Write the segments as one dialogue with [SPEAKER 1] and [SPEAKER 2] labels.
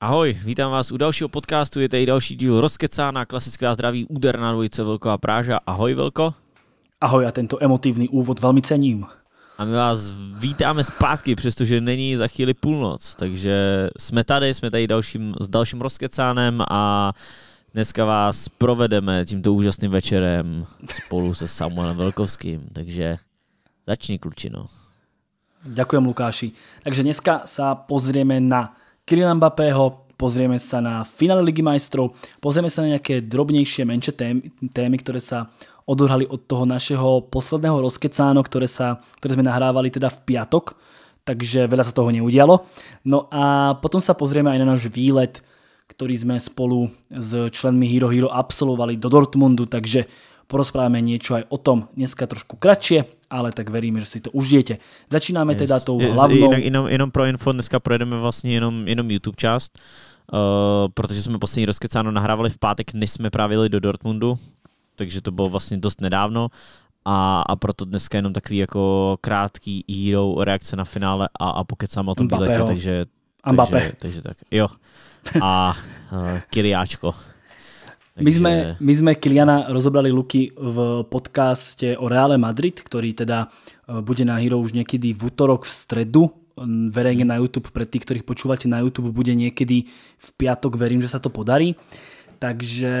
[SPEAKER 1] Ahoj, vítám vás u dalšího podcastu, je tady další díl Rozkecána, klasická zdraví, úder na dvojice Velko a Práža. Ahoj Velko.
[SPEAKER 2] Ahoj, já tento emotivní úvod velmi cením. A my
[SPEAKER 1] vás vítáme zpátky, přestože není za chvíli půlnoc, takže jsme tady, jsme tady dalším, s dalším Rozkecánem a dneska vás provedeme tímto úžasným večerem spolu se Samuelem Velkovským, takže začni klučino.
[SPEAKER 2] Ďakujem Lukáši. Takže dneska sa pozrieme na Kylian Mbappého, pozrieme sa na finále Ligy majstrov, pozrieme sa na nejaké drobnejšie, menšie témy, témy ktoré sa odohrali od toho našeho posledného rozkecáno, ktoré, sa, ktoré sme nahrávali teda v piatok, takže veľa sa toho neudialo. No a potom sa pozrieme aj na náš výlet, ktorý sme spolu s členmi Hero Hero absolvovali do Dortmundu, takže porozprávame niečo aj o tom dneska trošku kratšie, ale tak veríme, že si to užijete. Začínáme yes. teda tou yes. hlavnou... Jinak,
[SPEAKER 1] jenom, jenom pro info, dneska projedeme vlastně jenom, jenom YouTube část, uh, protože jsme poslední rozkecáno nahrávali v pátek, než jsme právě do Dortmundu, takže to bylo vlastně dost nedávno a, a proto dneska jenom takový jako krátký hero reakce na finále a, a pokecám o tom výletě, no. takže, takže, takže, takže tak, jo. A uh, eh, Kiliáčko.
[SPEAKER 2] My sme, my sme Kiliana rozobrali Luky v podcaste o Reále Madrid, ktorý teda eh, bude na Hero už niekedy v útorok v stredu verejne na YouTube pre tých, ktorých počúvate na YouTube bude niekedy v piatok, verím, že sa to podarí. Takže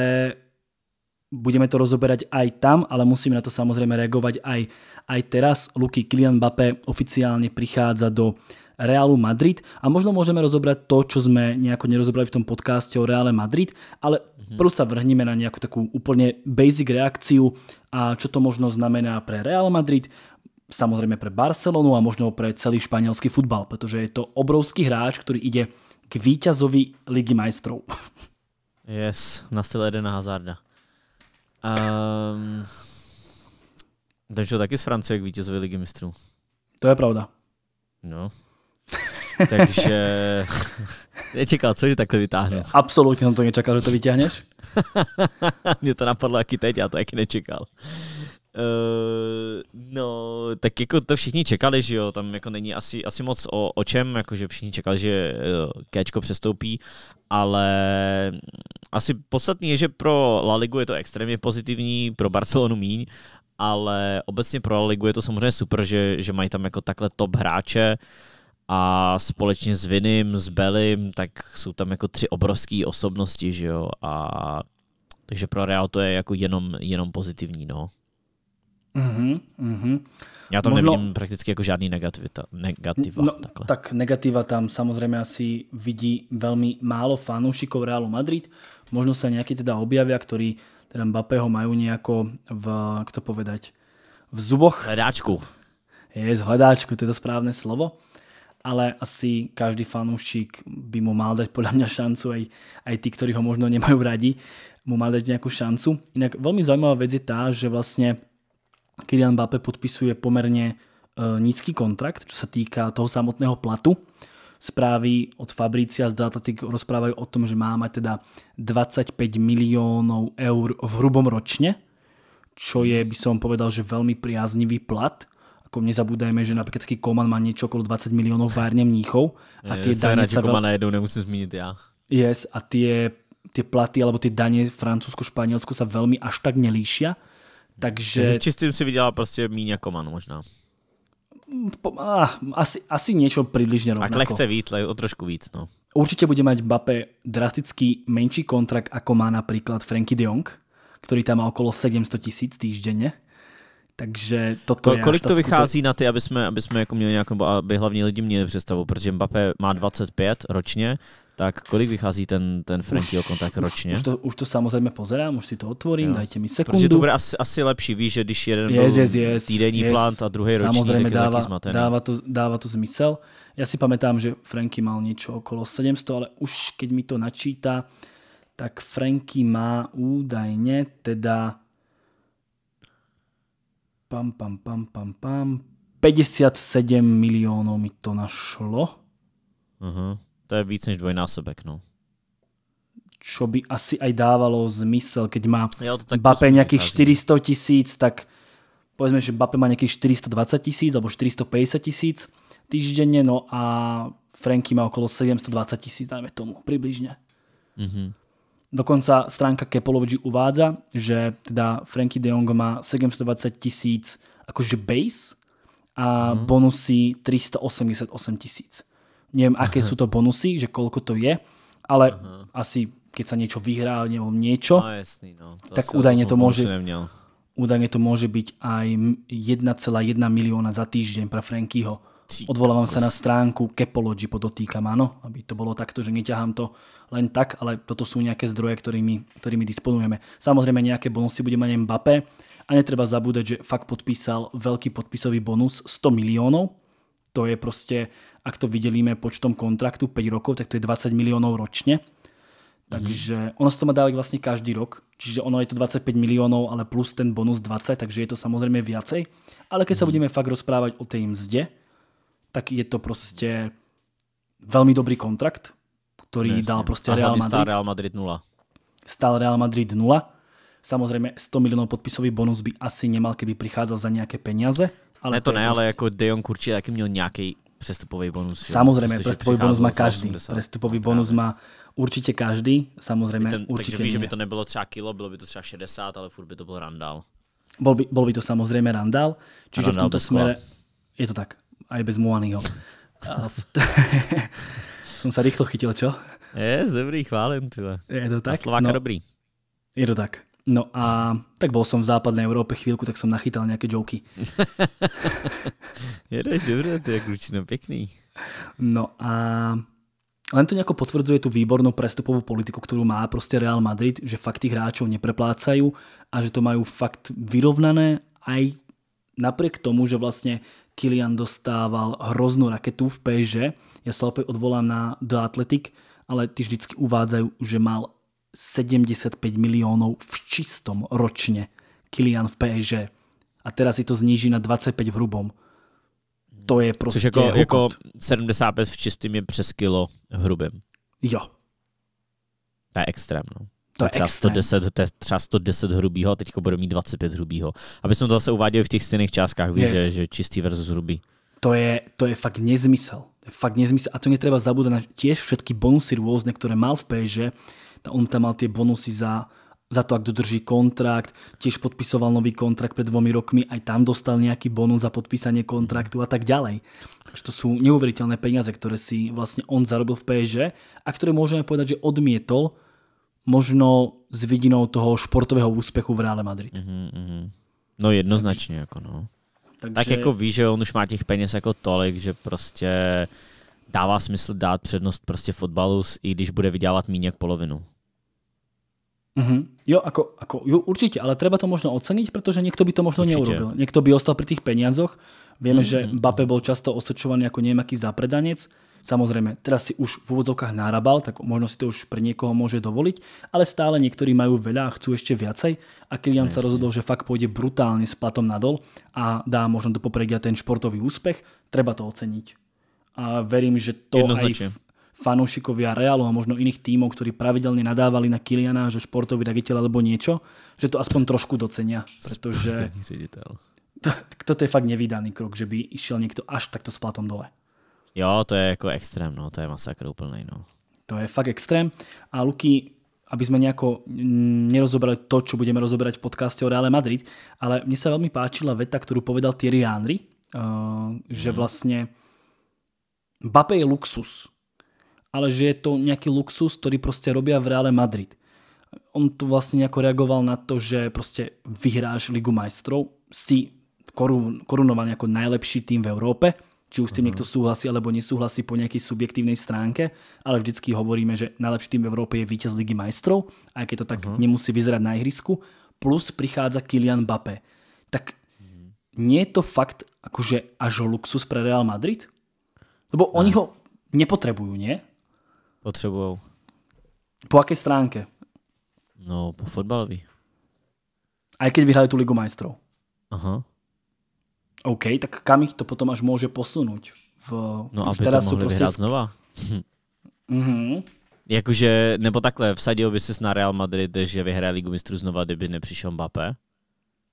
[SPEAKER 2] budeme to rozoberať aj tam, ale musíme na to samozrejme reagovať aj, aj teraz. Luky Kylian Mbappé oficiálne prichádza do Realu Madrid a možno môžeme rozobrať to, čo sme nejako nerozobrali v tom podcaste o Reale Madrid, ale mm-hmm. prv sa vrhneme na nejakú takú úplne basic reakciu a čo to možno znamená pre Real Madrid, samozrejme pre Barcelonu a možno pre celý španielský futbal, pretože je to obrovský hráč, ktorý ide k víťazovi Ligy majstrov.
[SPEAKER 1] Yes, na styl na Hazarda. Um, ehm, šel taky z Francie k vítězovi Ligy mistrů.
[SPEAKER 2] To je pravda. No,
[SPEAKER 1] takže nečekal, eh, co,
[SPEAKER 2] že takhle vytáhnu. Absolutně jsem to nečekal, že to vytáhneš.
[SPEAKER 1] Mě to napadlo jaký teď, já to jaký nečekal. Uh, no, tak jako to všichni čekali, že jo, tam jako není asi, asi moc o, o čem, jakože všichni čekali, že uh, eh, Kéčko přestoupí, ale mm, asi podstatný je, že pro La Ligu je to extrémně pozitivní, pro Barcelonu míň, ale obecně pro La Ligu je to samozřejmě super, že, že mají tam jako takhle top hráče, uh, a společně s Vinim, s Belim, tak jsou tam jako tři obrovské osobnosti, že jo, a takže pro Real to je jako jenom, jenom pozitivní, no.
[SPEAKER 2] Mm-hmm, mm-hmm. Já tam Možno... nevidím
[SPEAKER 1] prakticky jako žádný negativita, negativa. No,
[SPEAKER 2] takhle. tak negativa tam samozřejmě asi vidí velmi málo fanoušiků Realu Madrid. Možno se nějaký teda objavia, který teda Mbappého mají nějako v, jak to povedať, v zuboch. Hledáčku. Je, z hledáčku, to je to správné slovo ale asi každý fanúšik by mu mal dať podľa mňa šancu, aj, aj tí, ktorí ho možno nemajú radi, mu mal dať nejakú šancu. Inak veľmi zaujímavá vec je tá, že vlastne Kylian Mbappé podpisuje pomerne uh, nízky kontrakt, čo sa týka toho samotného platu. Správy od Fabricia z Datatik rozprávajú o tom, že má mať teda 25 miliónov eur v hrubom ročne, čo je, by som povedal, že veľmi priaznivý plat Ako nezabúdajme, že napríklad taký Koman má niečo okolo 20 miliónov várne mníchov. A tie ja, dane sa veľ... Komana
[SPEAKER 1] jednou nemusím zmínit já.
[SPEAKER 2] Yes, a tie, tie platy alebo tie dane Francúzsku, Španielsku sa veľmi až tak nelíšia. Takže... Takže v
[SPEAKER 1] čistým si vydělá prostě míň jako man možná.
[SPEAKER 2] Asi, asi niečo približne rovnako. A lehce
[SPEAKER 1] víc, le, o trošku víc. No.
[SPEAKER 2] Určite bude mať bape drasticky menší kontrakt, ako má napríklad Frankie de Jong, ktorý tam má okolo 700 tisíc týždenne. Takže toto to, je kolik to vychází
[SPEAKER 1] na ty, aby jsme, aby jsme jako měli nějakou, aby hlavní lidi měli představu, protože Mbappé má 25 ročně, tak kolik vychází ten, ten Frankyho kontakt ročně? Už
[SPEAKER 2] to, už to samozřejmě pozerám, už si to otvorím, jo. dajte mi sekundu. Protože to
[SPEAKER 1] bude asi, asi lepší, víš, že když jeden yes, yes, yes, týdenní yes. plán a druhý roční, samozřejmě tak je dává, zmatený. Dává
[SPEAKER 2] to, dává to zmysel. Já si pamatám, že Franky mal něco okolo 700, ale už keď mi to načítá, tak Franky má údajně teda pam, pam, pam, pam, pam, 57 miliónov mi to našlo.
[SPEAKER 1] Uh-huh. To je víc než dvojnásobek, no.
[SPEAKER 2] Čo by asi aj dávalo zmysel, keď má Bape nejakých 400 tisíc, tak povedzme, že Bape má nejakých 420 tisíc alebo 450 tisíc týždenne, no a Franky má okolo 720 tisíc, dajme tomu, približne. Uh-huh. Dokonca stránka Kepology uvádza, že teda Frankie de Jong má 720 tisíc akože base a mm. bonusy 388 tisíc. Neviem, aké sú to bonusy, že koľko to je, ale Aha. Mhm. asi keď sa niečo vyhrá, nebo niečo, no, jasný, no. To tak údajne to môže... Údajne to môže byť aj 1,1 milióna za týždeň pre Frankyho odvolávam sa na stránku Kepology, podotýkam, áno, aby to bolo takto, že neťahám to len tak, ale toto sú nejaké zdroje, ktorými, ktorými disponujeme. Samozrejme nejaké bonusy bude mať Mbappé a netreba zabúdať, že fakt podpísal veľký podpisový bonus 100 miliónov. To je proste, ak to vydelíme počtom kontraktu 5 rokov, tak to je 20 miliónov ročne. Mhm. Takže ono sa to má dávať vlastně každý rok, čiže ono je to 25 milionů, ale plus ten bonus 20, takže je to samozřejmě viacej. Ale keď sa mhm. budeme fakt rozprávať o tej mzde, tak je to prostě velmi dobrý kontrakt, který no, Jasne. dal prostě Real Madrid. Real Madrid 0. Stál Real Madrid 0. Samozrejme 100 miliónov podpisový bonus by asi nemal, keby prichádzal za nejaké peniaze. Ale ne to, to ne, prostě... ale
[SPEAKER 1] jako De Jong určitě taky měl nějaký přestupový bonus. Samozřejmě, přestupový bonus má každý. Přestupový
[SPEAKER 2] bonus má určitě každý, samozřejmě. Ten, určitě takže víš, že by
[SPEAKER 1] to nebylo třeba kilo, bylo by to třeba 60, ale furt by to byl randál.
[SPEAKER 2] Bol by, bol by to samozřejmě randál, čiže randál v tomto smere je to tak aj bez Muaního. som sa rýchlo chytil, čo?
[SPEAKER 1] Je, dobrý, chválim, tyhle. Je to tak? A Slováka no, dobrý.
[SPEAKER 2] Je to tak. No a tak bol som v západnej Európe chvíľku, tak som nachytal nejaké joky. Jedeš dobré, ty je klučino, pekný. No a len to nejako potvrdzuje tú výbornú prestupovú politiku, ktorú má proste Real Madrid, že fakt tých hráčov nepreplácajú a že to majú fakt vyrovnané aj napriek tomu, že vlastne Kilian dostával hroznú raketu v PSG. Ja sa opäť odvolám na The Athletic, ale ty vždycky uvádzajú, že mal 75 miliónov v čistom ročne Kilian v PSG. A teraz si to zníží na 25 v hrubom. To je prostě Což jako, jako
[SPEAKER 1] 75 v čistým je přes kilo hrubým. Jo. To je extrém, no to je třeba 110, to je třeba 110 hrubýho a teďko bude mít 25 hrubýho. Aby jsme to zase uváděli v těch stejných částkách, víš, yes. že, že čistý versus hrubý.
[SPEAKER 2] To je, to je fakt nezmysel. To je fakt nezmysel. A to netreba zabúdať na těž všetky bonusy různé, které mal v PSG. On tam mal ty bonusy za, za to, ak dodrží kontrakt, tiež podpisoval nový kontrakt pred dvomi rokmi, aj tam dostal nejaký bonus za podpísanie kontraktu a tak ďalej. Takže to sú neuveriteľné peniaze, ktoré si vlastne on zarobil v PSG a ktoré môžeme povedať, že odmietol možno s vidinou toho športového úspěchu v Real Madrid.
[SPEAKER 1] Mm-hmm, No jednoznačně, jako no. Takže... Tak jako ví, že on už má těch peněz jako tolik, že prostě dává smysl dát přednost prostě fotbalu, i když bude vydělávat míň jak polovinu.
[SPEAKER 2] Mm-hmm. Jo, ako, ako, jo, určite, ale treba to možno oceniť, pretože niekto by to možno určite. neurobil. Niekto by ostal pri tých peniazoch. Vieme, mm-hmm. že mhm. Bape bol často osočovaný ako nejaký zapredanec. Samozrejme, teraz si už v úvodzovkách narabal, tak možno si to už pre niekoho môže dovoliť, ale stále niektorí majú veľa a chcú ešte viacej a Kylian sa rozhodol, že fakt pôjde brutálne s platom nadol a dá možno do popredia ten športový úspech, treba to oceniť. A verím, že to aj fanúšikovia Realu a možno iných tímov, ktorí pravidelne nadávali na Kiliana, že športový raditeľ alebo niečo, že to aspoň trošku docenia, pretože to je fakt nevydaný krok, že by išiel niekto až takto s platom dole.
[SPEAKER 1] Jo, to je jako extrém, no, to je masakr úplný, no.
[SPEAKER 2] To je fakt extrém. A Luky, aby sme nejako nerozoberali to, čo budeme rozoberať v podcaste o Reále Madrid, ale mne sa veľmi páčila veta, ktorú povedal Thierry Henry, eh, že mhm. vlastne Bape je luxus, ale že je to nejaký luxus, ktorý proste robia v Reále Madrid. On tu vlastne nejako reagoval na to, že proste vyhráš Ligu majstrov, si korunovaný ako najlepší tým v Európe, či už s tým mhm. niekto súhlasí alebo nesúhlasí po nejakej subjektívnej stránke, ale vždycky hovoríme, že najlepší tým v Európe je víťaz Ligy majstrov, aj keď to tak mhm. nemusí vyzerať na ihrisku, plus prichádza Kylian Mbappé. Tak mhm. nie je to fakt akože až luxus pre Real Madrid? Lebo oni ho nepotrebujú, nie? Potrebujú. Po akej stránke? No, po fotbalový. Aj keď vyhrali tú Ligu majstrov. Aha. OK, tak kam ich to potom až môže posunúť? V, no aby teraz to mohli prostě... vyhrát znova. mm-hmm.
[SPEAKER 1] Jakože, nebo takhle, vsadil by ses na Real Madrid, že vyhraje Ligu mistrů znova, kdyby nepřišel Mbappé?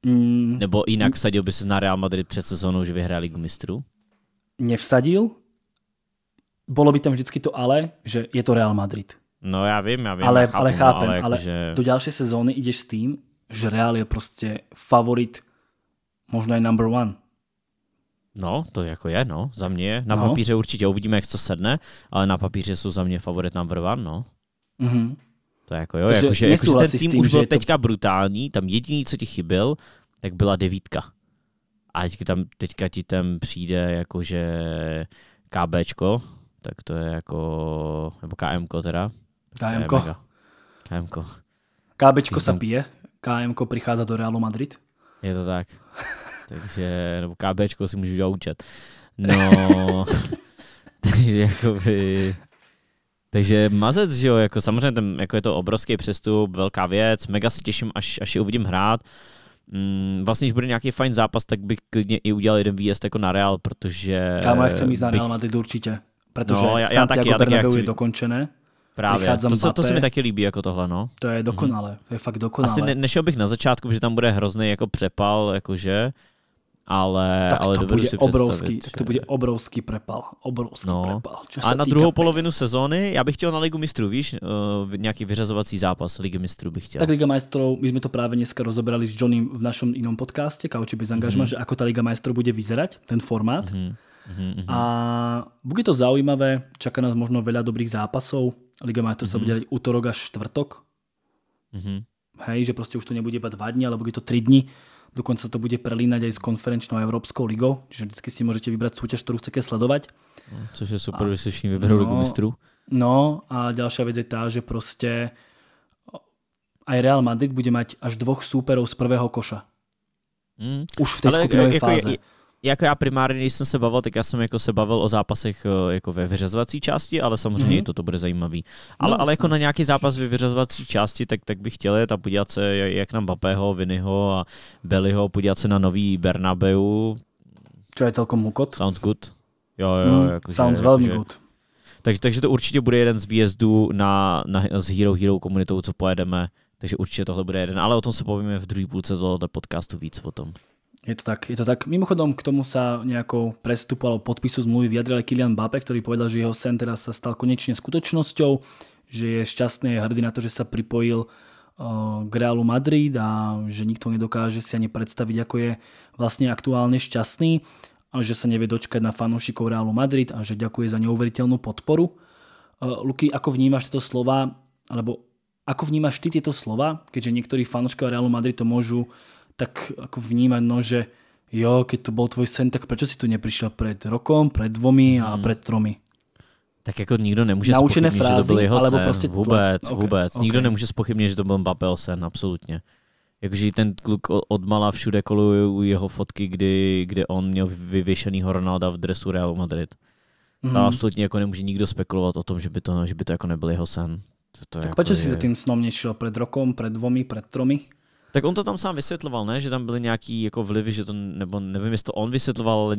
[SPEAKER 2] Mm. Nebo
[SPEAKER 1] jinak vsadil by ses na Real Madrid před sezónou, že vyhraje Ligu mistrů?
[SPEAKER 2] Nevsadil. Bolo by tam vždycky to ale, že je to Real Madrid. No já vím, já vím. Ale, chápu, ale no, chápem, ale, ale že... do další sezóny jdeš s tým, že Real je prostě favorit, možná i number one.
[SPEAKER 1] No, to jako je, no. Za mě na no. papíře určitě uvidíme, jak to sedne, ale na papíře jsou za mě favorit number one, no. Mm-hmm. To je jako jo, jakože, jako, ten tým, tým už byl to... teďka brutální, tam jediný, co ti chyběl, tak byla devítka. A teďka, tam, teďka ti tam přijde jakože KBčko, tak to je jako, nebo KMko teda. KMko. KMko.
[SPEAKER 2] KBčko se pije, KMko přichází do Realu Madrid.
[SPEAKER 1] Je to tak takže, nebo KBčko si můžu udělat účet. No, takže jakoby... Takže mazec, že jo, jako samozřejmě ten, jako je to obrovský přestup, velká věc, mega se těším, až, až je uvidím hrát. Mm, vlastně, když bude nějaký fajn zápas, tak bych klidně i udělal jeden výjezd jako na Real, protože... Kámo, já chci jít na Real Madrid
[SPEAKER 2] určitě, protože no, já, já taky, já taky, já chci... je dokončené. Právě, to, to, to se mi
[SPEAKER 1] taky líbí jako tohle, no.
[SPEAKER 2] To je dokonalé, mm-hmm. to je fakt dokonalé. Asi ne,
[SPEAKER 1] nešel bych na začátku, že tam bude hrozný jako přepal, jakože, ale, tak ale to bude si obrovský,
[SPEAKER 2] tak to bude obrovský prepal. Obrovský no. prepal. A na druhou peněz.
[SPEAKER 1] polovinu sezóny, já bych chtěl na Ligu mistrů, víš, uh, nějaký vyřazovací zápas Ligy mistrů bych chtěl. Tak
[SPEAKER 2] Liga mistrů, my jsme to právě dneska rozoberali s Johnnym v našem jiném podcastě, Kauči bez angažma, mm. že ako ta Liga mistrů bude vyzerať, ten formát. Mm. hmm A bude to zaujímavé, čaká nás možno veľa dobrých zápasov. Liga majstrov mm-hmm. sa bude dať útorok až štvrtok. Mm-hmm. Hej, že prostě už to nebude iba dva dny, ale bude to tri dny Dokonca to bude prelínať aj s konferenčnou Európskou ligou, čiže vždycky si môžete vybrať súťaž, ktorú chcete sledovať.
[SPEAKER 1] Což je super, a, že si všichni vyberou no, ligu mistrů.
[SPEAKER 2] No a ďalšia vec je tá, že proste aj Real Madrid bude mať až dvoch súperov z prvého koša. Mm. Už v tej Ale, skupinové jako fáze. Je,
[SPEAKER 1] jako já primárně, když jsem se bavil, tak já jsem jako se bavil o zápasech eh, jako ve vyřazovací části, ale samozřejmě mm-hmm. i toto bude zajímavý. Ale, no, ale jako na nějaký zápas ve vyřazovací části, tak, tak bych chtěl jet a podívat se jak na Bapého, Vinyho a Beliho, podívat se na nový Bernabeu. Čo je celkom hukot. Sounds good. Jo, jo, mm, jako, sounds že, velmi jako, good. Takže, takže to určitě bude jeden z výjezdů na, na, s Hero Hero komunitou, co pojedeme. Takže určitě tohle bude jeden, ale o tom se povíme v druhé půlce tohoto podcastu víc potom.
[SPEAKER 2] Je to tak, je to tak. Mimochodom, k tomu sa nejakou prestupu alebo podpisu zmluvy vyjadril aj Kylian Mbappé, ktorý povedal, že jeho sen teraz sa stal konečne skutočnosťou, že je šťastný a hrdý na to, že sa pripojil k Realu Madrid a že nikto nedokáže si ani predstaviť, ako je vlastne aktuálne šťastný a že sa nevie dočkať na fanúšikov Realu Madrid a že ďakuje za neuveriteľnú podporu. Luky, ako vnímaš tieto slova, alebo ako vnímaš ty tieto slova, keďže niektorí fanúškov Realu Madrid to môžu tak ako vnímať, no, že jo, keď to bol tvoj sen, tak prečo si tu neprišiel pred rokom, pred dvomi a hmm. pred tromi?
[SPEAKER 1] Tak jako nikdo nemůže spochybnit, že to byl jeho sen. Prostě tle. vůbec, okay, vůbec. Okay. Nikdo nemůže spochybnit, že to byl Mbappého sen, absolutně. Jakože ten kluk odmala všude kolují jeho fotky, kdy, kdy on měl vyvěšený Ronalda v dresu Real Madrid. Mm. Tam absolutně jako nemůže nikdo spekulovat o tom, že by to, že by to jako nebyl jeho sen. To, to tak jako proč je... si za tím
[SPEAKER 2] snom nešel? Před rokem, před dvomi, před tromi? Tak on to tam sám vysvětloval,
[SPEAKER 1] ne? Že tam byly nějaký jako vlivy, že to, nebo nevím, jestli to on vysvětloval, ale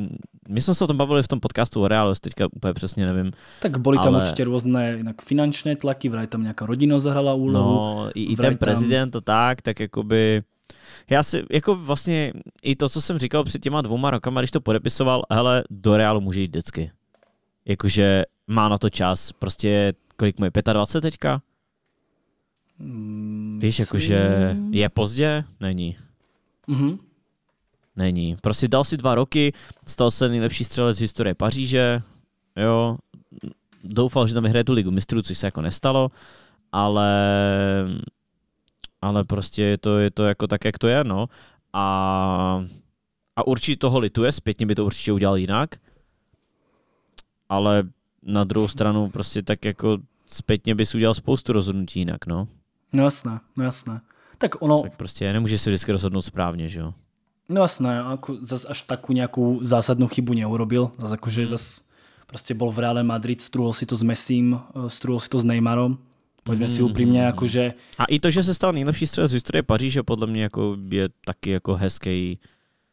[SPEAKER 1] my jsme se o tom bavili v tom podcastu o Realu, teďka úplně přesně nevím. Tak byly tam ale... určitě
[SPEAKER 2] různé jinak finančné tlaky, vraj tam nějaká rodina zahrala úlohu. No, i, i ten tam... prezident
[SPEAKER 1] to tak, tak jakoby... Já si, jako vlastně i to, co jsem říkal před těma dvouma rokama, když to podepisoval, hele, do Realu může jít vždycky. Jakože má na to čas, prostě kolik mu je, 25 teďka? Myslím... Víš,
[SPEAKER 2] jakože
[SPEAKER 1] je pozdě? Není. Mm-hmm. Není. Prostě dal si dva roky, stal se nejlepší střelec historie Paříže, jo. Doufal, že tam vyhraje tu ligu mistrů, což se jako nestalo, ale ale prostě je to, je to jako tak, jak to je, no. A, a určitě toho lituje, zpětně by to určitě udělal jinak, ale na druhou stranu prostě tak jako zpětně bys udělal spoustu rozhodnutí jinak, no.
[SPEAKER 2] No jasné, no jasné. Tak ono... Tak
[SPEAKER 1] prostě nemůže se vždycky rozhodnout správně, že jo?
[SPEAKER 2] No jasné, jako zase až takovou nějakou zásadnou chybu neurobil. Jako, že mm. zase prostě bol v Reále Madrid, strúhol si to s Messím, eh, strúhol si to s Neymarom. Pojďme si hmm. upřímně, jakože...
[SPEAKER 1] A i to, že se stal nejlepší střelec z historie Paříže, podle mě jako je taky jako hezký,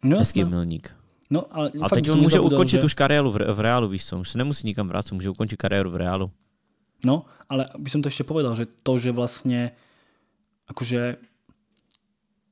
[SPEAKER 1] no, hezký milník. No, ale a teď on může zabudol, ukončit že... už kariéru v, v Reálu, víš co, už se nemusí nikam vrátit, může ukončit kariéru v Reálu.
[SPEAKER 2] No, ale bych to ještě povedal, že to, že vlastně akože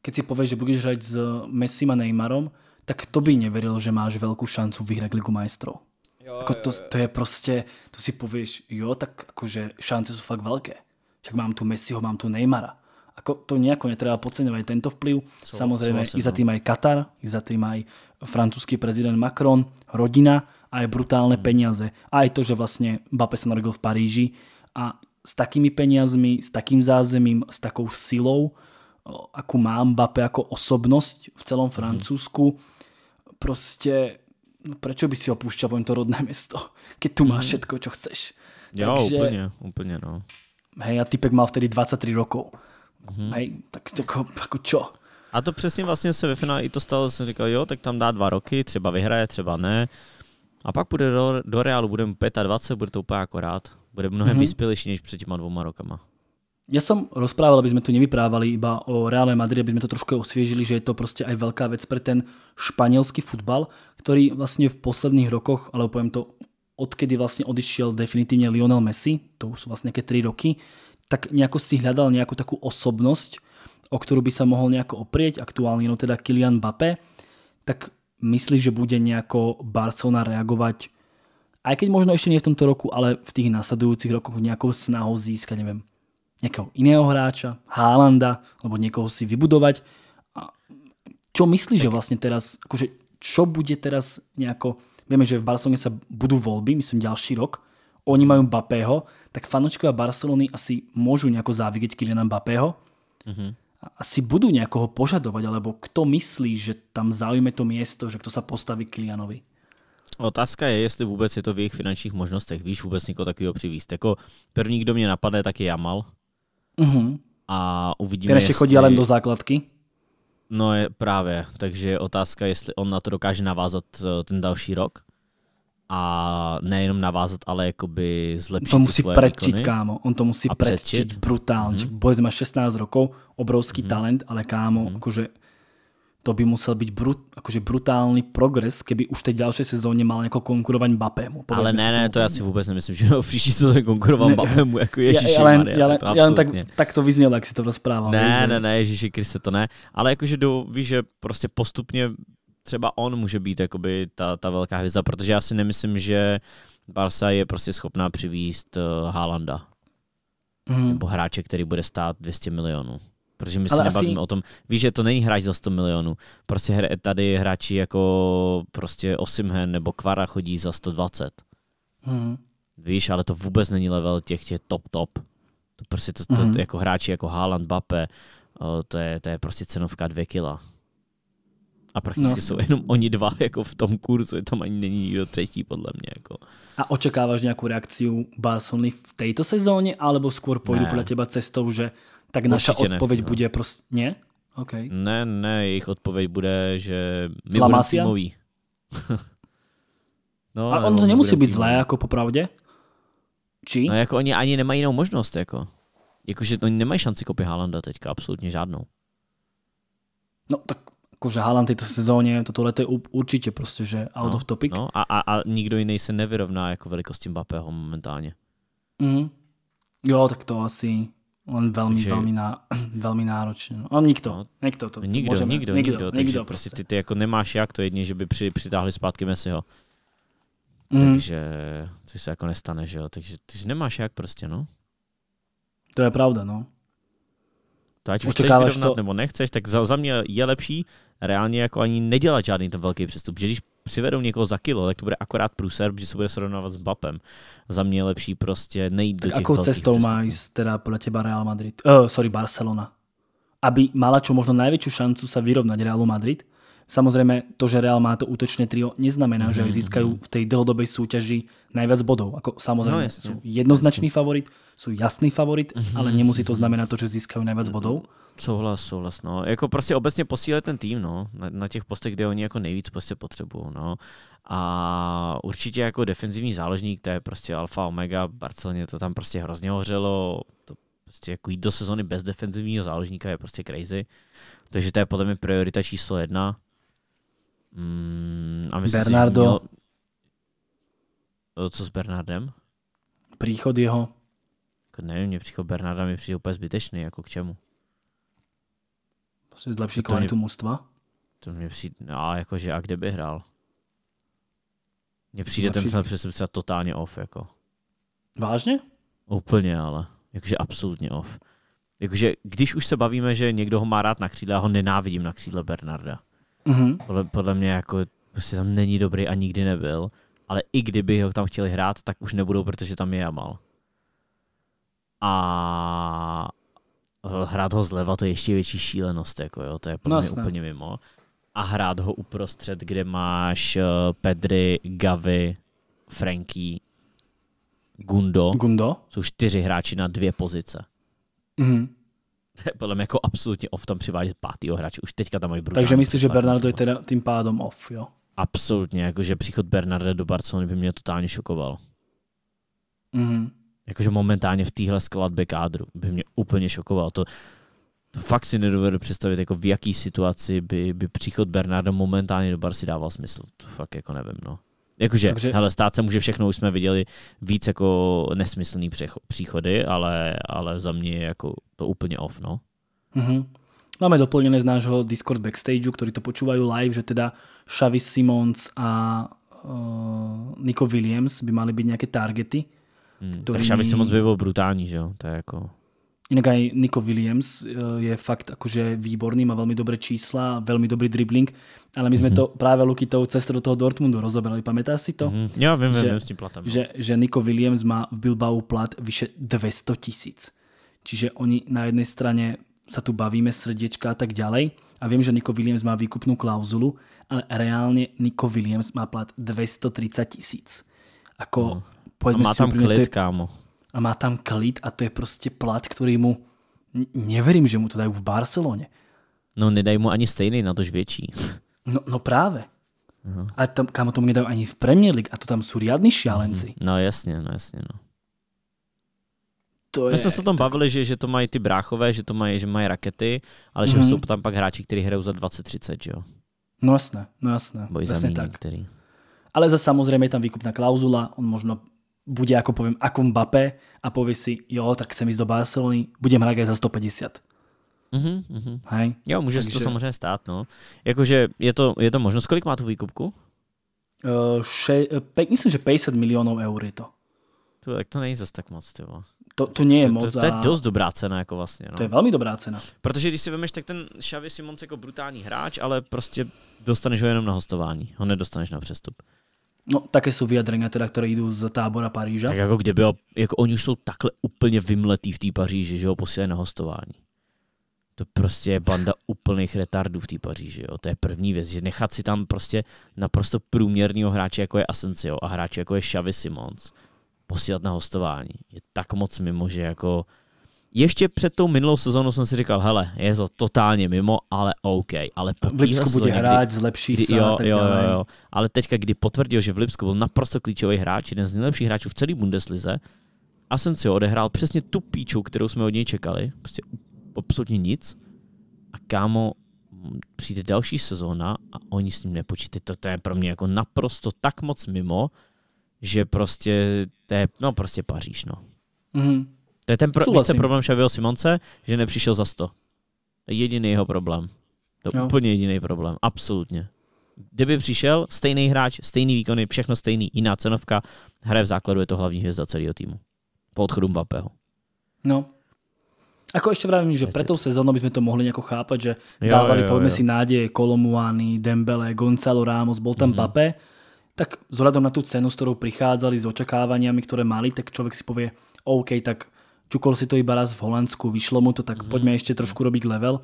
[SPEAKER 2] keď si povieš, že budeš hrať s Messi a Neymarom, tak to by neveril, že máš veľkú šancu vyhrať Ligu majstrov. Jo, to, to je prostě, to si povieš, jo, tak akože šance jsou fakt velké. Však mám tu Messiho, mám tu Neymara. Ako to nejako netreba podceňovať tento vplyv. Co, Samozrejme, i za tým no. aj Katar, i za tým aj francúzsky prezident Macron, rodina a aj brutálne hmm. peniaze. A aj to, že vlastne Bape sa narodil v Paríži a s takými peniazmi, s takým zázemím, s takou silou, akú jako má Mbappé ako osobnosť v celom mhm. Francúzsku, prostě no prečo by si opúšťal poviem to rodné město, keď tu máš mhm. všetko, čo chceš. Jo, Takže, úplně,
[SPEAKER 1] úplně no.
[SPEAKER 2] Hej, a typek mal vtedy 23 rokov. Mm-hmm. Hej, tak ako, jako čo? A to přesně vlastně
[SPEAKER 1] se ve finále i to stalo, jsem říkal, jo, tak tam dá dva roky, třeba vyhraje, třeba ne. A pak bude do, do Realu, budeme 25, bude to úplně akorát bude mnohem mm-hmm. vyspělejší než před těma dvoma rokama.
[SPEAKER 2] Já jsem rozprával, aby jsme to nevyprávali iba o Reále Madrid, aby jsme to trošku osvěžili, že je to prostě aj velká věc pro ten španělský fotbal, který vlastně v posledních rokoch, ale poviem to, odkedy vlastně odišel definitivně Lionel Messi, to už jsou vlastně nějaké tři roky, tak nějak si hledal nějakou takú osobnost, o kterou by se mohl nějak oprieť, aktuálně no teda Kylian Mbappé, tak myslíš, že bude nejako Barcelona reagovat? aj keď možno ešte nie v tomto roku, ale v tých nasledujúcich rokoch nejakou snahou získať, neviem, nejakého iného hráča, Haalanda, alebo niekoho si vybudovať. A čo myslíš, že vlastne teraz, akože čo bude teraz nejako, vieme, že v Barcelone sa budú voľby, myslím ďalší rok, oni majú Bapého, tak fanočkovia Barcelony asi môžu nejako závigeť Kylianem Bapého. Mm-hmm. Asi budú nejakoho požadovať, alebo kto myslí, že tam zaujme to miesto, že kto sa postaví Kylianovi?
[SPEAKER 1] Otázka je, jestli vůbec je to v jejich finančních možnostech. Víš vůbec někoho takového přivíst. Jako první, kdo mě napadne, tak je Jamal. mm A uvidíme, Ten ještě jestli... chodí ale do základky. No je právě, takže otázka, jestli on na to dokáže navázat eh, ten další rok a nejenom navázat, ale jakoby zlepšit To musí predčiť, kámo.
[SPEAKER 2] On to musí predčiť Brutálně. Mm-hmm. Boys má 16 rokov, obrovský mm-hmm. talent, ale kámo, mm-hmm. akože to by musel byť brut, akože brutálny progres, keby už v další ďalšej sezóně mal jako konkurovat Mbappému. Ale
[SPEAKER 1] ne, ne, to já si vůbec nemyslím, že v příští sezóně konkuroval Mbappému, jako Ježíši já, já, jen, Maria, já, to, já tak,
[SPEAKER 2] tak, to vyznělo, jak si to rozprával. Ne, ne,
[SPEAKER 1] ne, ježiši Ježíši Kriste, to ne. Ale jakože do, víš, že prostě postupně třeba on může být jakoby ta, ta velká hvězda, protože já si nemyslím, že Barca je prostě schopná přivíst uh, Haalanda. Mm. Nebo hráče, který bude stát 200 milionů. Protože my se nebavíme asi... o tom, víš, že to není hráč za 100 milionů. Prostě hra, tady hráči jako prostě Osimhen nebo Kvara chodí za 120. Hmm. Víš, ale to vůbec není level těch, těch top top. To prostě to, to, hmm. to jako hráči jako Haaland, Bape, to je, to je prostě cenovka 2 kila. A prakticky no, jsou jenom oni dva jako v tom kurzu, je tam ani není nikdo třetí podle mě.
[SPEAKER 2] Jako. A očekáváš nějakou reakci Barcelony v této sezóně, alebo skôr půjdu podle těba cestou, že tak Určitě odpověď bude prostě... Ne? Okay.
[SPEAKER 1] Ne, ne, jejich odpověď bude, že my budeme týmový. no, A on to nemusí být týmový. zlé,
[SPEAKER 2] jako popravdě?
[SPEAKER 1] Či? No jako oni ani nemají jinou možnost, jako. Jakože oni nemají šanci kopy Haalanda teďka, absolutně žádnou.
[SPEAKER 2] No tak akože Haaland tejto sezóně, toto leto je určitě prostě, že out no, of
[SPEAKER 1] topic. No a, a, a nikdo jiný se nevyrovná jako velikosti Mbappého momentálně.
[SPEAKER 2] Mm. Jo, tak to asi Len veľmi, takže... veľmi, ná, velmi náročné. No, ale nikto, no, nikto to. Nikdo, můžeme, nikdo, nikdo, nikdo, takže nikdo prostě,
[SPEAKER 1] prostě ty, ty jako nemáš jak to jedně, že by při, přitáhli zpátky Messiho. Mm. Takže, to se jako nestane, že jo, takže, takže nemáš jak prostě, no. To je pravda, no. To ať už chceš vyrovnat to... nebo nechceš, tak za, za mě je lepší reálně jako ani nedělat žádný ten velký přestup. Že když přivedou někoho za kilo, tak to bude akorát průser, protože se bude srovnávat s Bapem. Za mě je lepší prostě nejít tak do těch Akou cestou
[SPEAKER 2] má ísť teda podle těba Real Madrid, uh, sorry, Barcelona? Aby mala čo možno největší šancu se vyrovnat Realu Madrid Samozrejme, to, že Real má to útočné trio, neznamená, mm-hmm. že mhm. získajú v tej dlhodobej súťaži najviac bodov. Ako, samozrejme, no, jasne, sú jednoznačný jasne. favorit, sú jasný favorit, mm-hmm. ale nemusí to znamenat to, že získají nejvíc mhm. bodů. Souhlas, souhlas, no.
[SPEAKER 1] Jako prostě obecně posílit ten tým, no. Na, na těch postech, kde oni jako nejvíc prostě potřebují, no. A určitě jako defenzivní záložník, to je prostě alfa, omega, Barceloně to tam prostě hrozně hořelo, to prostě jako jít do sezony bez defenzivního záložníka je prostě crazy. Takže to je podle mě priorita číslo jedna. Mm, a myslím Bernardo. Si, že měl... Co s Bernardem? Příchod jeho. Jako nevím, mě příchod Bernarda mi přijde úplně zbytečný, jako k čemu?
[SPEAKER 2] Prostě zlepší kvalitu mě... mužstva?
[SPEAKER 1] To mě přijde, no, jakože a kde by hrál? Mně přijde ten film přesně třeba totálně off, jako. Vážně? Úplně, ale. Jakože absolutně off. Jakože když už se bavíme, že někdo ho má rád na křídle, já ho nenávidím na křídle Bernarda. Mm-hmm. Podle, podle mě jako prostě tam není dobrý a nikdy nebyl. Ale i kdyby ho tam chtěli hrát, tak už nebudou, protože tam je Jamal. A hrát ho zleva, to je ještě větší šílenost, jako jo, to je podle no, mě úplně mimo. A hrát ho uprostřed, kde máš uh, eh, Pedri, Gavi, Franky, Gundo. Gundo. Jsou čtyři hráči na dvě pozice. Mm-hmm. To je podle mě jako absolutně off tam přivádět pátýho hráče. Už teďka tam mají brutální. Takže myslíš, že Bernardo
[SPEAKER 2] je teda tím pádem off, jo?
[SPEAKER 1] Absolutně, jakože příchod Bernarda do Barcelony by mě totálně šokoval. Mm-hmm. Jakože momentálně v téhle skladbě kádru by mě úplně šokoval. To, to fakt si nedovedu představit, jako v jaký situaci by, by příchod Bernarda momentálně do Barsi dával smysl. To fakt jako nevím, no. Jakože, Takže... hele, stát se může všechno, už jsme viděli víc jako nesmyslný přecho- příchody, ale, ale za mě je jako to úplně off, no.
[SPEAKER 2] Mm-hmm. Máme doplněné z nášho Discord backstageu, který to počúvajú live, že teda Xavi Simons a uh, Nico Williams by mali být nějaké targety. Mm, ktorý... Tak Xavi Simons by
[SPEAKER 1] byl brutální, že jo? To je jako...
[SPEAKER 2] Inak aj Nico Williams eh, je fakt akože výborný, má veľmi dobré čísla, veľmi dobrý dribbling, ale my sme mhm. to práve Luky tou cestou do toho Dortmundu rozoberali, Pamätá si to? Mm-hmm. Ja viem, že, viem s tým platom. No. Že, že Nico Williams má v Bilbao plat vyše 200 tisíc. Čiže oni na jednej strane sa tu bavíme, srdiečka a tak ďalej. A viem, že Nico Williams má výkupnú klauzulu, ale reálne Nico Williams má plat 230 tisíc. Ako, mm. A má tam klid, kámo a má tam klid a to je prostě plat, který mu neverím, že mu to dají v Barceloně.
[SPEAKER 1] No nedají mu ani stejný, na tož větší.
[SPEAKER 2] No, no právě. Uh-huh. Ale tam, kámo, tomu nedají ani v Premier League a to tam jsou riadní šialenci. Uh-huh.
[SPEAKER 1] No jasně, no jasně, no.
[SPEAKER 2] To My je, jsme se o tom tak... bavili, že,
[SPEAKER 1] že to mají ty bráchové, že to mají, že mají rakety, ale že mm-hmm. jsou tam pak hráči, kteří hrajou za 20-30,
[SPEAKER 2] jo? No jasné, no jasné. Boj za tak. Který... Ale za samozřejmě je tam výkupná klauzula, on možno bude ako poviem, ako Mbappé a povie si, jo, tak chcem ísť do Barcelony, budem hrať aj za 150.
[SPEAKER 1] Mm-hmm, mm-hmm.
[SPEAKER 2] Hej? Jo, může Takže... to samozřejmě stát,
[SPEAKER 1] no. Jakože je to, je to možnost. Kolik má tu výkupku?
[SPEAKER 2] Uh, še, pe, myslím, že 50 milionů eur je to. To, tak to není zase tak moc, tyvo. To, to nie je moc. To, to, to je dost
[SPEAKER 1] dobrá cena, jako vlastně. No. To je velmi dobrá cena. Protože když si vemeš, tak ten Xavi Simons jako brutální hráč, ale prostě dostaneš ho jenom na hostování. Ho nedostaneš na přestup.
[SPEAKER 2] No, také jsou vyjadrenia, teda, které jdou z tábora Paríža. Tak jako kde bylo,
[SPEAKER 1] jako oni už jsou takhle úplně vymletí v té Paříži, že ho posílají na hostování. To prostě je banda úplných retardů v té Paříži. Jo. To je první věc, že nechat si tam prostě naprosto průměrného hráče, jako je Asensio a hráče, jako je Xavi Simons, posílat na hostování. Je tak moc mimo, že jako ještě před tou minulou sezónou jsem si říkal, hele, je to totálně mimo, ale OK. Ale po v Lipsku bude někdy, hrát, zlepší kdy, se jo, tak jo, jo, jo, Ale teďka, kdy potvrdil, že v Lipsku byl naprosto klíčový hráč, jeden z nejlepších hráčů v celé Bundeslize, a ho odehrál přesně tu píču, kterou jsme od něj čekali, prostě absolutně nic. A kámo, přijde další sezóna a oni s ním nepočítají. To, to je pro mě jako naprosto tak moc mimo, že prostě to je, no prostě Paříž, no. Mm-hmm. To je ten, pro, víš, problém Xaviho Simonce, že nepřišel za 100. Jediný jeho problém. To je no. úplně jediný problém, absolutně. Kdyby přišel, stejný hráč, stejný výkony, všechno stejný, jiná cenovka, hraje v základu, je to hlavní hvězda celého týmu. Po odchodu Mbappého.
[SPEAKER 2] No, Ako ešte vravím, že pre tou sezónou by sme to mohli nejako chápať, že jo, dávali, jo, jo. si, nádeje Kolomuani, Dembele, Gonzalo Ramos, bol tam mm-hmm. tak vzhľadom na tú cenu, s ktorou prichádzali, s očakávaniami, ktoré mali, tak človek si povie, OK, tak čukol si to iba raz v Holandsku, vyšlo mu to, tak mm-hmm. poďme ešte trošku mhm. robiť level.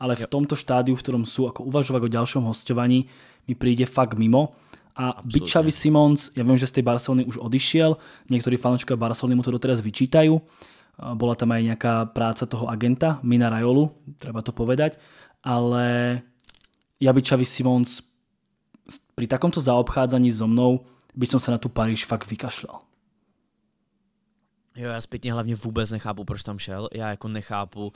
[SPEAKER 2] Ale v jo. tomto štádiu, v ktorom sú, ako uvažovať o ďalšom hostovaní, mi príde fakt mimo. A Bičavi Simons, ja viem, že z tej Barcelony už odišiel, niektorí fanúškovia Barcelony mu to doteraz vyčítajú. Bola tam aj nejaká práca toho agenta, Mina Rajolu, treba to povedať. Ale ja by čavi Simons pri takomto zaobchádzaní so mnou by som sa na tú Paríž fakt vykašľal.
[SPEAKER 1] Jo, já zpětně hlavně vůbec nechápu, proč tam šel. Já jako nechápu,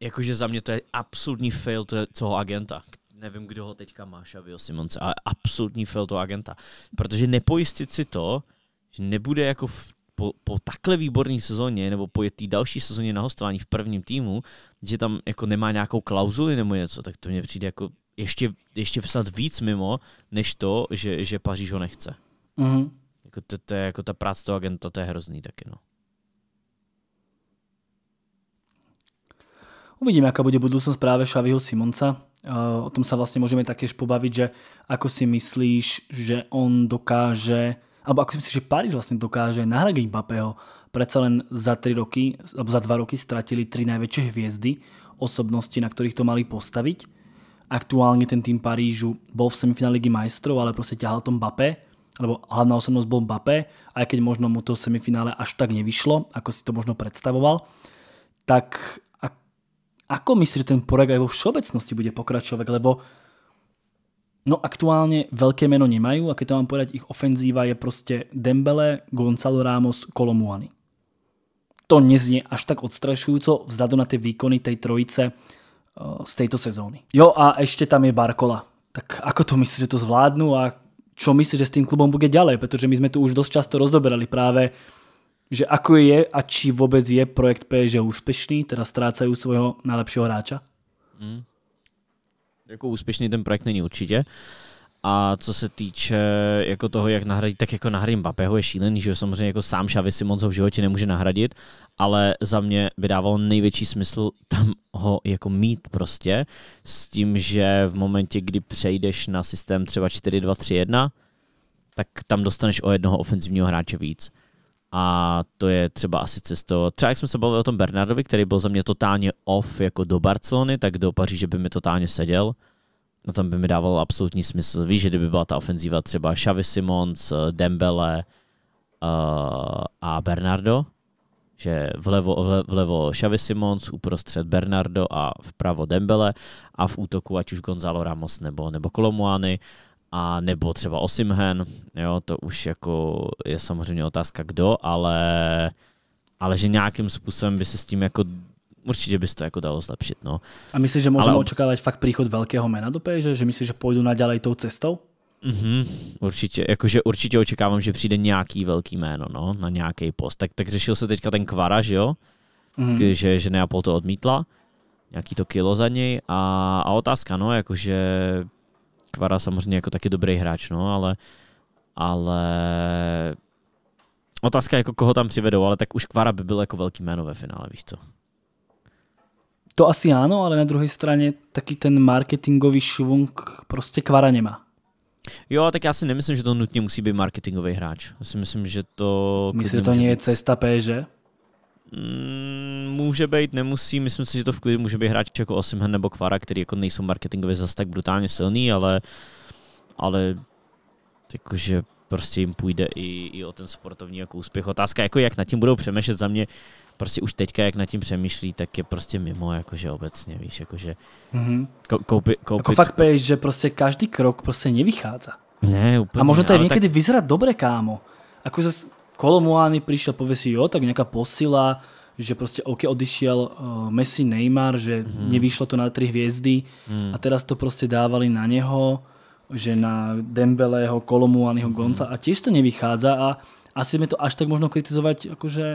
[SPEAKER 1] jakože za mě to je absolutní fail toho agenta. Nevím, kdo ho teďka má, Šavio Simonce, ale absolutní fail toho agenta. Protože nepojistit si to, že nebude jako v, po, po takhle výborné sezóně, nebo po té další sezóně na hostování v prvním týmu, že tam jako nemá nějakou klauzuli nebo něco, tak to mě přijde jako ještě, ještě snad víc mimo, než to, že, že Paříž ho nechce. Mm-hmm. Jako, to, to je jako ta práce toho agenta, to je hrozný taky, no.
[SPEAKER 2] Uvidíme, jaká bude budoucnost právě Šaviho Simonca. Eh, o tom se vlastně můžeme takéž pobavit že ako si myslíš, že on dokáže, alebo ako si myslíš, že Paríž vlastně dokáže nahradit Mbappého. Predsa len za tři roky, alebo za dva roky stratili tři největší hvězdy osobnosti, na kterých to mali postaviť. aktuálně ten tým Parížu bol v semifinále Ligy majstrov, ale prostě ťahal tom Mbappé lebo hlavná osobnosť bol Mbappé, aj keď možno mu to semifinále až tak nevyšlo, ako si to možno predstavoval, tak ako myslíš, že ten projekt aj vo všeobecnosti bude pokračovať, lebo no aktuálne veľké meno nemajú a keď to mám povedať, ich ofenzíva je proste Dembele, Gonzalo Ramos, Kolomuany. To neznie až tak odstrašujúco vzhľadu na tie výkony tej trojice eh, z tejto sezóny. Jo a ešte tam je Barkola. Tak ako to myslíš, že to zvládnu a čo myslí, že s tým klubom bude ďalej, pretože my sme tu už dosť často rozoberali práve, že ako je a či vôbec je projekt PSG úspešný, teda strácajú svojho najlepšieho hráča?
[SPEAKER 1] Mm. Jako úspěšný ten projekt není určitě. A co se týče jako toho, jak nahradit, tak jako nahradím Mbappého je šílený, že samozřejmě jako sám Xavi Simons ho v životě nemůže nahradit, ale za mě by dávalo největší smysl tam ho jako mít prostě s tím, že v momentě, kdy přejdeš na systém třeba 4-2-3-1, tak tam dostaneš o jednoho ofenzivního hráče víc. A to je třeba asi cestou. Třeba jak jsme se bavili o tom Bernardovi, který byl za mě totálně off jako do Barcelony, tak do Paříže by mi totálně seděl no tam by mi dávalo absolutní smysl. Víš, že kdyby byla ta ofenzíva třeba Xavi Simons, eh, Dembele uh, a Bernardo, že vlevo, vlevo Xavi Simons, uprostřed Bernardo a vpravo Dembele a v útoku ať už Gonzalo Ramos nebo, nebo Kolomuany a nebo třeba Osimhen, jo, to už jako je samozřejmě otázka kdo, ale, ale že nějakým způsobem by se s tím jako Určitě by se to jako dalo zlepšit. No.
[SPEAKER 2] A myslíš, že můžeme Ale... očekávat fakt příchod velkého jména do PSG? Že myslíš, že půjdu naďalej tou cestou?
[SPEAKER 1] Mm-hmm, určitě, jakože určitě očekávám, že přijde nějaký velký jméno no, na nějaký post. Tak, tak řešil se teďka ten Kvara, že jo? Mm-hmm. Že, že Neapol to odmítla, nějaký to kilo za něj a, a otázka, no, jakože Kvara samozřejmě jako taky dobrý hráč, no, ale, ale otázka jako koho tam přivedou, ale tak už Kvara by byl jako velký jméno ve finále, víš co?
[SPEAKER 2] To asi áno, ale na druhej strane taký ten marketingový švunk prostě Kvara nemá.
[SPEAKER 1] Jo, tak já si nemyslím, že to nutně musí být marketingový hráč. Já si myslím, že to... Myslím, že to není být... cesta
[SPEAKER 2] péže? Mm, může
[SPEAKER 1] být, nemusí. Myslím si, že to v klidu může být hráč jako Osimhen nebo Kvara, který jako nejsou marketingově zase tak brutálně silný, ale, ale jakože prostě jim půjde i, i o ten sportovní jako úspěch. Otázka, jako jak nad tím budou přemýšlet za mě, prostě už teďka, jak nad tím přemýšlí, tak je prostě mimo, jakože obecně, víš, jakože mm-hmm. koupi, jako koupit... Jako fakt
[SPEAKER 2] pejš, že prostě každý krok prostě nevychádza. Ne, úplně. A možná to je někdy tak... vyzerá dobré, kámo. zase jako, Kolomuány přišel, pověsí, jo, tak nějaká posila, že prostě OK odišel uh, Messi Neymar, že mm-hmm. nevyšlo to na tři hvězdy mm. a teraz to prostě dávali na něho že na Dembeleho, Kolomu, Aniho mhm. Gonca a tiež to nevychádza a asi sme to až tak možno kritizovať, akože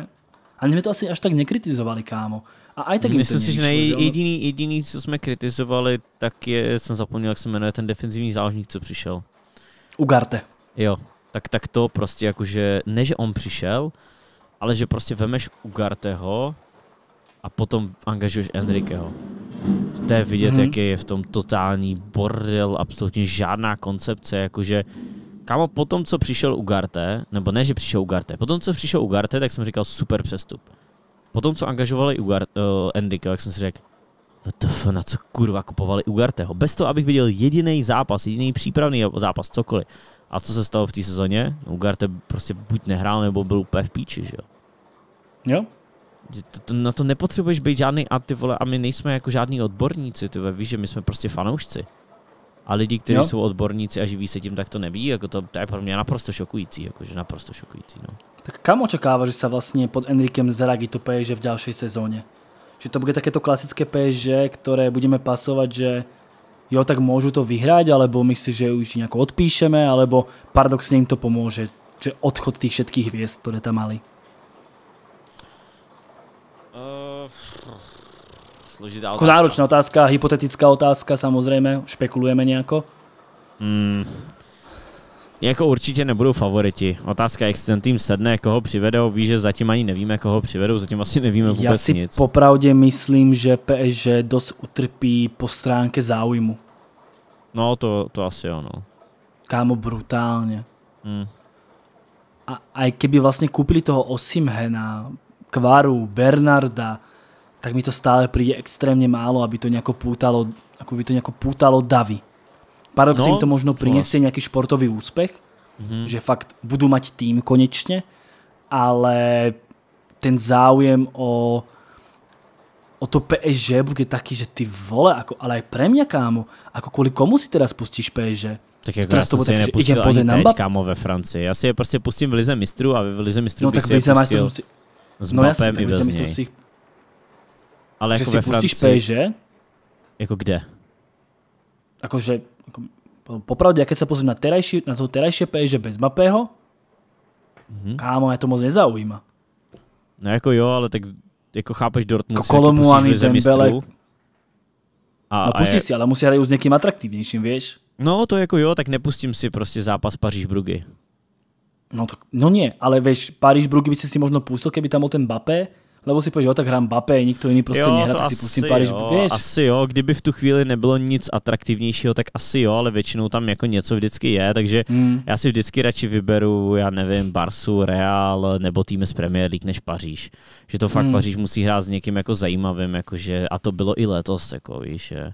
[SPEAKER 2] a my to asi až tak nekritizovali, kámo. A aj tak Myslím si, že ne, jediný,
[SPEAKER 1] jediný, co jsme kritizovali, tak je, jsem zapomněl, jak se jmenuje ten defenzivní záložník, co přišel. Ugarte. Jo, tak, tak to prostě jakože, ne že on přišel, ale že prostě vemeš Ugarteho a potom angažuješ Enriqueho. To je vidět, mm-hmm. jaký je v tom totální bordel, absolutně žádná koncepce, jakože Kámo, tom, co přišel Ugarte, nebo ne, že přišel Ugarte, tom, co přišel Ugarte, tak jsem říkal super přestup. Po tom, co angažovali Ugarte, uh, Endika, tak jsem si řekl, WTF, na co kurva kupovali Ugarteho? Bez toho, abych viděl jediný zápas, jediný přípravný zápas, cokoliv. A co se stalo v té sezóně? Ugarte prostě buď nehrál, nebo byl úplně v píči, že jo? Jo, to, to, na to nepotřebuješ být žádný a ty vole, a my nejsme jako žádní odborníci, ty víš, že my jsme prostě fanoušci. A lidi, kteří jsou odborníci a živí se tím, tak to neví, jako to, to je pro mě naprosto šokující, jakože naprosto
[SPEAKER 2] šokující, no. Tak kam očekáváš, že se vlastně pod Enrikem zradí to že v další sezóně? Že to bude to klasické PSG, které budeme pasovat, že jo, tak můžu to vyhrát alebo myslíš, že už nějak odpíšeme, alebo paradoxně jim to pomůže že odchod těch všetkých hvězd, které tam mali.
[SPEAKER 1] Složitá jako otázka. náročná
[SPEAKER 2] otázka, hypotetická otázka samozřejmě, špekulujeme nějako. Mm. Jako určitě nebudou favoriti. Otázka,
[SPEAKER 1] jak se ten tým sedne, koho přivedou, Víš, že zatím ani nevíme, koho přivedou, zatím asi nevíme vůbec nic. Já si nic.
[SPEAKER 2] popravdě myslím, že PSG dost utrpí po stránce záujmu. No, to, to asi ono. Kámo, brutálně. Mm. A i kdyby vlastně koupili toho Osimhena, Kvaru, Bernarda, tak mi to stále príde extrémne málo, aby to nejako pútalo, ako by to nejako pútalo davy. Paradoxne no, im to možno prinesie nejaký športový úspech, mm-hmm. že fakt budú mať tým konečne, ale ten záujem o, o to PSG je taký, že ty vole, ako, ale aj pre mňa, kámo, ako kvôli komu si teraz pustíš PSG? Tak jako já jsem si je nepustil že, ani teď,
[SPEAKER 1] kámo, ve Francii. Já si je prostě pustím v Lize mistrů a v Lize mistrů no, bych tak si je pustil si... s no, jasný, i bez něj. Si, ale že jako si pustíš pejže? Jako kde?
[SPEAKER 2] Akože, ako, jako, popravde, ja keď sa pozriem na, terajší, na to terajšie pejže bez mapého, mm-hmm. kámo, je to moc nezaujíma.
[SPEAKER 1] No jako jo, ale tak jako chápeš Dortmund, jako Kolomu ani Dembele.
[SPEAKER 2] A, no pustí a je... si, ale musí hrát s někým atraktivnějším, víš?
[SPEAKER 1] No to jako jo, tak nepustím si prostě zápas Paříž Brugy.
[SPEAKER 2] No, tak, no nie, ale vieš, Paríž Brugy by si si možno pustil, keby tam bol ten Bape, lebo si pojď, jo, tak hrám Bape, nikto jiný prostě jo, nehra, tak si pustím Paríž, Asi
[SPEAKER 1] jo, kdyby v tu chvíli nebylo nic atraktivnějšího, tak asi jo, ale většinou tam jako něco vždycky je, takže hmm. já si vždycky radši vyberu, já nevím, Barsu, Real nebo týmy z Premier League než Paříž. Že to fakt hmm. Paříž musí hrát s někým jako zajímavým, jakože, a to bylo i letos, jako víš, že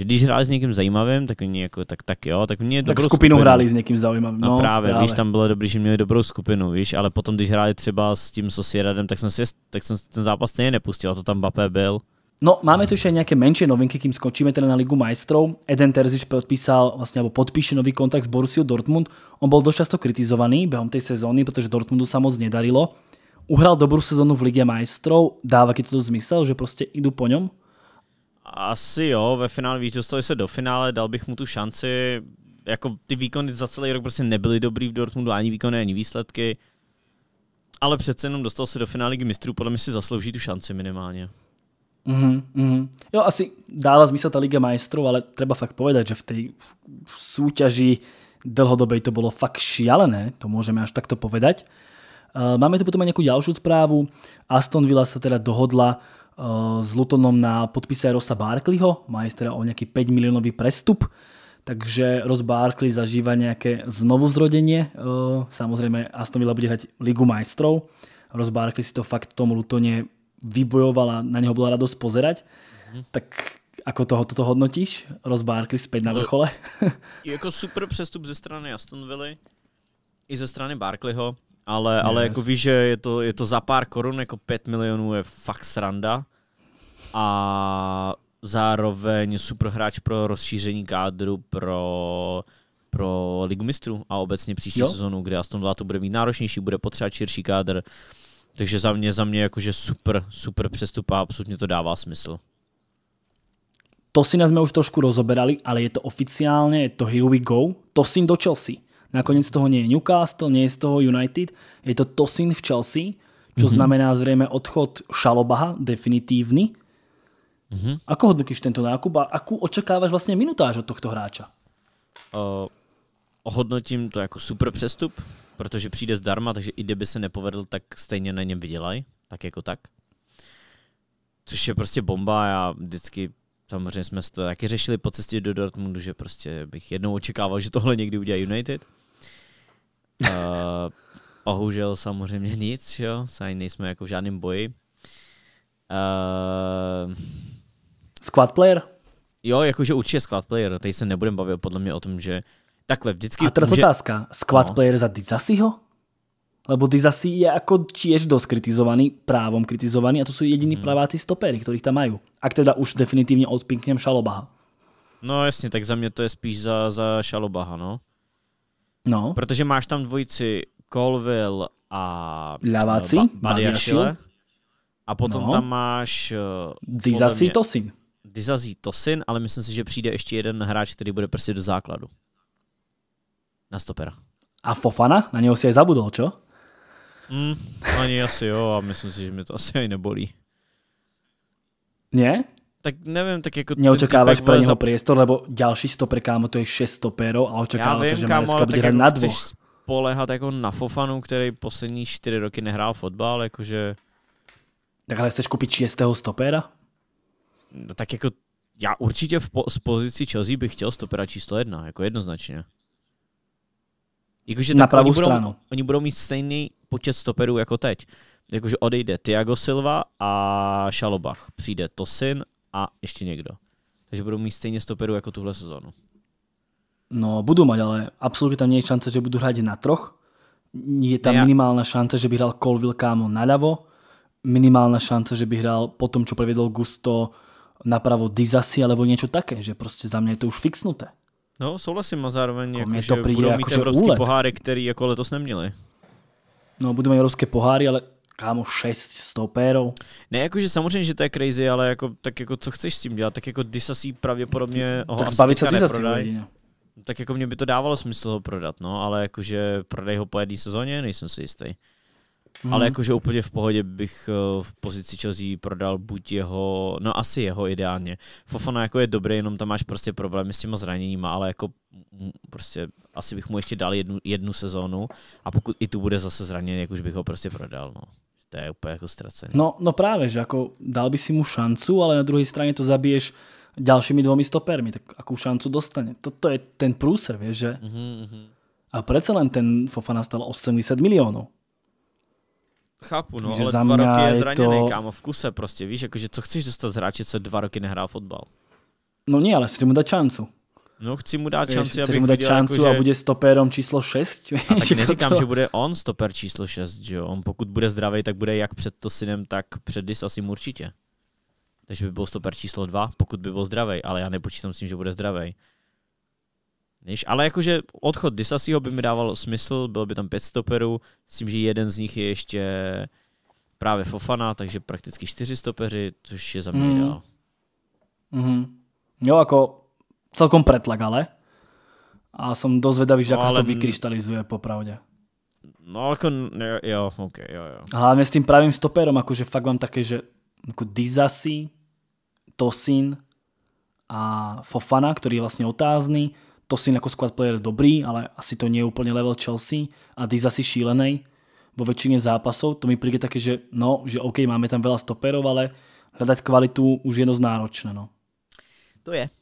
[SPEAKER 1] že když hráli s někým zajímavým, tak oni jako, tak, tak jo, tak mě tak dobrou skupinu, skupinu hráli s někým zajímavým. No, no právě, právě, víš, tam bylo dobrý, že měli dobrou skupinu, víš, ale potom, když hráli třeba s tím Sosieradem, tak jsem si, tak jsem ten zápas stejně nepustil, a to tam Bape byl.
[SPEAKER 2] No, máme tu ešte aj nejaké menšie novinky, kým skončíme teda na Ligu majstrov. Eden Terzič podpísal vlastne, alebo podpíše nový kontakt s Borussia Dortmund. On bol dosť často kritizovaný behom tej sezóny, pretože Dortmundu sa moc nedarilo. Uhral dobrú sezónu v Lige majstrov, dáva keď to zmysel, že proste idú po ňom?
[SPEAKER 1] Asi jo, ve finále víš, dostali se do finále, dal bych mu tu šanci. Jako ty výkony za celý rok prostě nebyly dobrý v Dortmundu, ani výkony, ani výsledky. Ale přece jenom dostal se do finále ligy mistrů, podle mě si zaslouží tu šanci minimálně.
[SPEAKER 2] Mm-hmm, Jo, asi dává smysl ta Liga majstrů, ale třeba fakt povedať, že v té súťaži dlhodobě to bylo fakt šialené, to můžeme až takto povedať. Eh, máme tu potom aj nejakú ďalšiu správu. Aston Villa sa teda dohodla Eh, s Lutonom na podpise Rosa Barkleyho, má o nejaký 5 miliónový prestup, takže Ross Barkley zažíva nejaké znovuzrodenie, eh, samozrejme Aston Villa bude hrať Ligu majstrov, Ross Barkley si to fakt tomu Lutone vybojoval a na neho bola radosť pozerať, mm-hmm. tak ako toho, toto hodnotíš? Ross Barkley späť na eh, vrchole?
[SPEAKER 1] jako super přestup ze strany Aston Villa i ze strany Barkleyho, ale, yes. ale jako víš, že je to, je to za pár korun, jako 5 milionů je fakt sranda a zároveň super hráč pro rozšíření kádru pro pro Ligu mistrů a obecně příští jo. sezonu, kde Aston Villa to bude mít náročnější, bude potřebovat širší kádr. Takže za mě, za mě jakože super, super přestup a absolutně to dává smysl.
[SPEAKER 2] To si jsme už trošku rozoberali, ale je to oficiálně, je to here we go, Tosin do Chelsea. Nakonec toho nie je Newcastle, nie je z toho United, je to Tosin v Chelsea, čo mm-hmm. znamená zřejmě odchod Šalobaha, definitívny, Mm-hmm. Ako hodnotíš tento nákup a akú očekáváš vlastně minutáž od tohto hráča?
[SPEAKER 1] Uh, hodnotím to jako super přestup, protože přijde zdarma, takže i kdyby se nepovedl, tak stejně na něm vydělají, tak jako tak. Což je prostě bomba, já vždycky samozřejmě jsme to taky řešili po cestě do Dortmundu, že prostě bych jednou očekával, že tohle někdy udělá United. Uh, bohužel samozřejmě nic, jo, sami nejsme jako v žádném boji. Uh, Squad player? Jo, jakože určitě squad player, Teď se nebudem bavit podle mě o tom, že takhle vždycky... A teda může... otázka, squad no.
[SPEAKER 2] player za Dizasiho? Lebo Dizasi je jako tiež dost kritizovaný, právom kritizovaný a to jsou jediní hmm. praváci stopery, kterých tam mají. A teda už definitivně odpinknem Šalobaha.
[SPEAKER 1] No jasně, tak za mě to je spíš za, za Šalobaha, no. No. Protože máš tam dvojici Colville a no, ba Badiashile. A potom no. tam máš... Uh, eh, Dizasi Tosin. Dizazí Tosin, ale myslím si, že přijde ještě jeden hráč, který bude prostě do základu. Na stopera.
[SPEAKER 2] A Fofana? Na něho si je zabudol, čo?
[SPEAKER 1] Mm, ani asi jo a myslím si, že mi to asi ani nebolí.
[SPEAKER 2] Ne? Tak nevím, tak jako... Neočekáváš pro něho za... priestor, lebo další stoper, kámo, to je šest stoperov a očekáváš, že kámo, dneska bude jako na dvoch.
[SPEAKER 1] Polehat jako na Fofanu, který poslední čtyři roky nehrál fotbal, jakože...
[SPEAKER 2] Tak ale chceš koupit 6. stopera?
[SPEAKER 1] No tak jako já určitě v po, z pozici Chelsea bych chtěl stopera číslo jedna, jako jednoznačně. Jakože na pravou stranu. budou, Oni budou mít stejný počet stoperů jako teď. Jakože odejde Tiago Silva a Šalobach. Přijde Tosin a ještě někdo. Takže budou mít stejně stoperů jako tuhle sezónu.
[SPEAKER 2] No, budu mít, ale absolutně tam není šance, že budu hrát na troch. Je tam ne, minimálna šance, že by hrál Colville Kámo na Minimálna šance, že by hrál po tom, co prevedol Gusto napravo dizasy alebo niečo také, že proste za mňa je to už fixnuté.
[SPEAKER 1] No, souhlasím a zároveň jako, že to že budou mít jako, evropský úlet. poháry, který jako letos neměli.
[SPEAKER 2] No, budou mít evropské poháry, ale kámo, 6 stopérov.
[SPEAKER 1] Ne, jakože samozřejmě, že to je crazy, ale jako, tak jako co chceš s tím dělat, tak jako Disasí pravděpodobně ho tak zbavit se Disasí Tak jako mě by to dávalo smysl ho prodat, no, ale jakože prodej ho po jedné sezóně, nejsem si jistý. Hmm. Ale jakože úplně v pohodě bych eh, v pozici Chelsea prodal buď jeho, no asi jeho ideálně. Fofana jako je dobrý, jenom tam máš prostě problémy s těma zraněníma, ale jako prostě asi bych mu ještě dal jednu, jednu sezónu a pokud i tu bude zase zraněný, jak už bych ho prostě prodal. No. To je úplně jako ztracený. No,
[SPEAKER 2] no právě, že jako dal by si mu šancu, ale na druhé straně to zabiješ dalšími dvomi stopermi, tak akú šancu dostane. Toto je ten průser, vieš, že? Mm-hmm. A přece len ten Fofana stal 80 milionů. Chápu, no, že ale dva roky je zraněný, to...
[SPEAKER 1] kámo, v kuse prostě, víš, jakože co chceš dostat z hráče, co dva roky nehrál fotbal?
[SPEAKER 2] No ne, ale chci mu dát šancu. No, chci mu dát šanci, aby mu dát šancu jako, že... a bude stopérom číslo 6. A tak jako neříkám, to... že
[SPEAKER 1] bude on stoper číslo 6, že jo? On pokud bude zdravý, tak bude jak před to synem, tak před Disasim určitě. Takže by byl stoper číslo 2, pokud by byl zdravý, ale já nepočítám s tím, že bude zdravý. Víš, ale jakože odchod Disasiho by mi dával smysl, bylo by tam pět stoperů, s tím, že jeden z nich je ještě právě Fofana, takže prakticky čtyři stopeři, což je za mě mm.
[SPEAKER 2] ideál. Mm-hmm. Jo, jako celkom pretlak, ale. A jsem dost vedavý, že no, ale... to vykrystalizuje popravdě. No, jako ne,
[SPEAKER 1] jo, ok, jo, jo.
[SPEAKER 2] Hlavně s tím pravým stoperom, jakože fakt mám také, že jako Disasi, Tosin a Fofana, který je vlastně otázný, to si ako squad player dobrý, ale asi to nie je úplne level Chelsea a Diz asi šílenej vo väčšine zápasov. To mi príde také, že no, že OK, máme tam veľa stoperov, ale hľadať kvalitu už je dosť náročné. No. To je.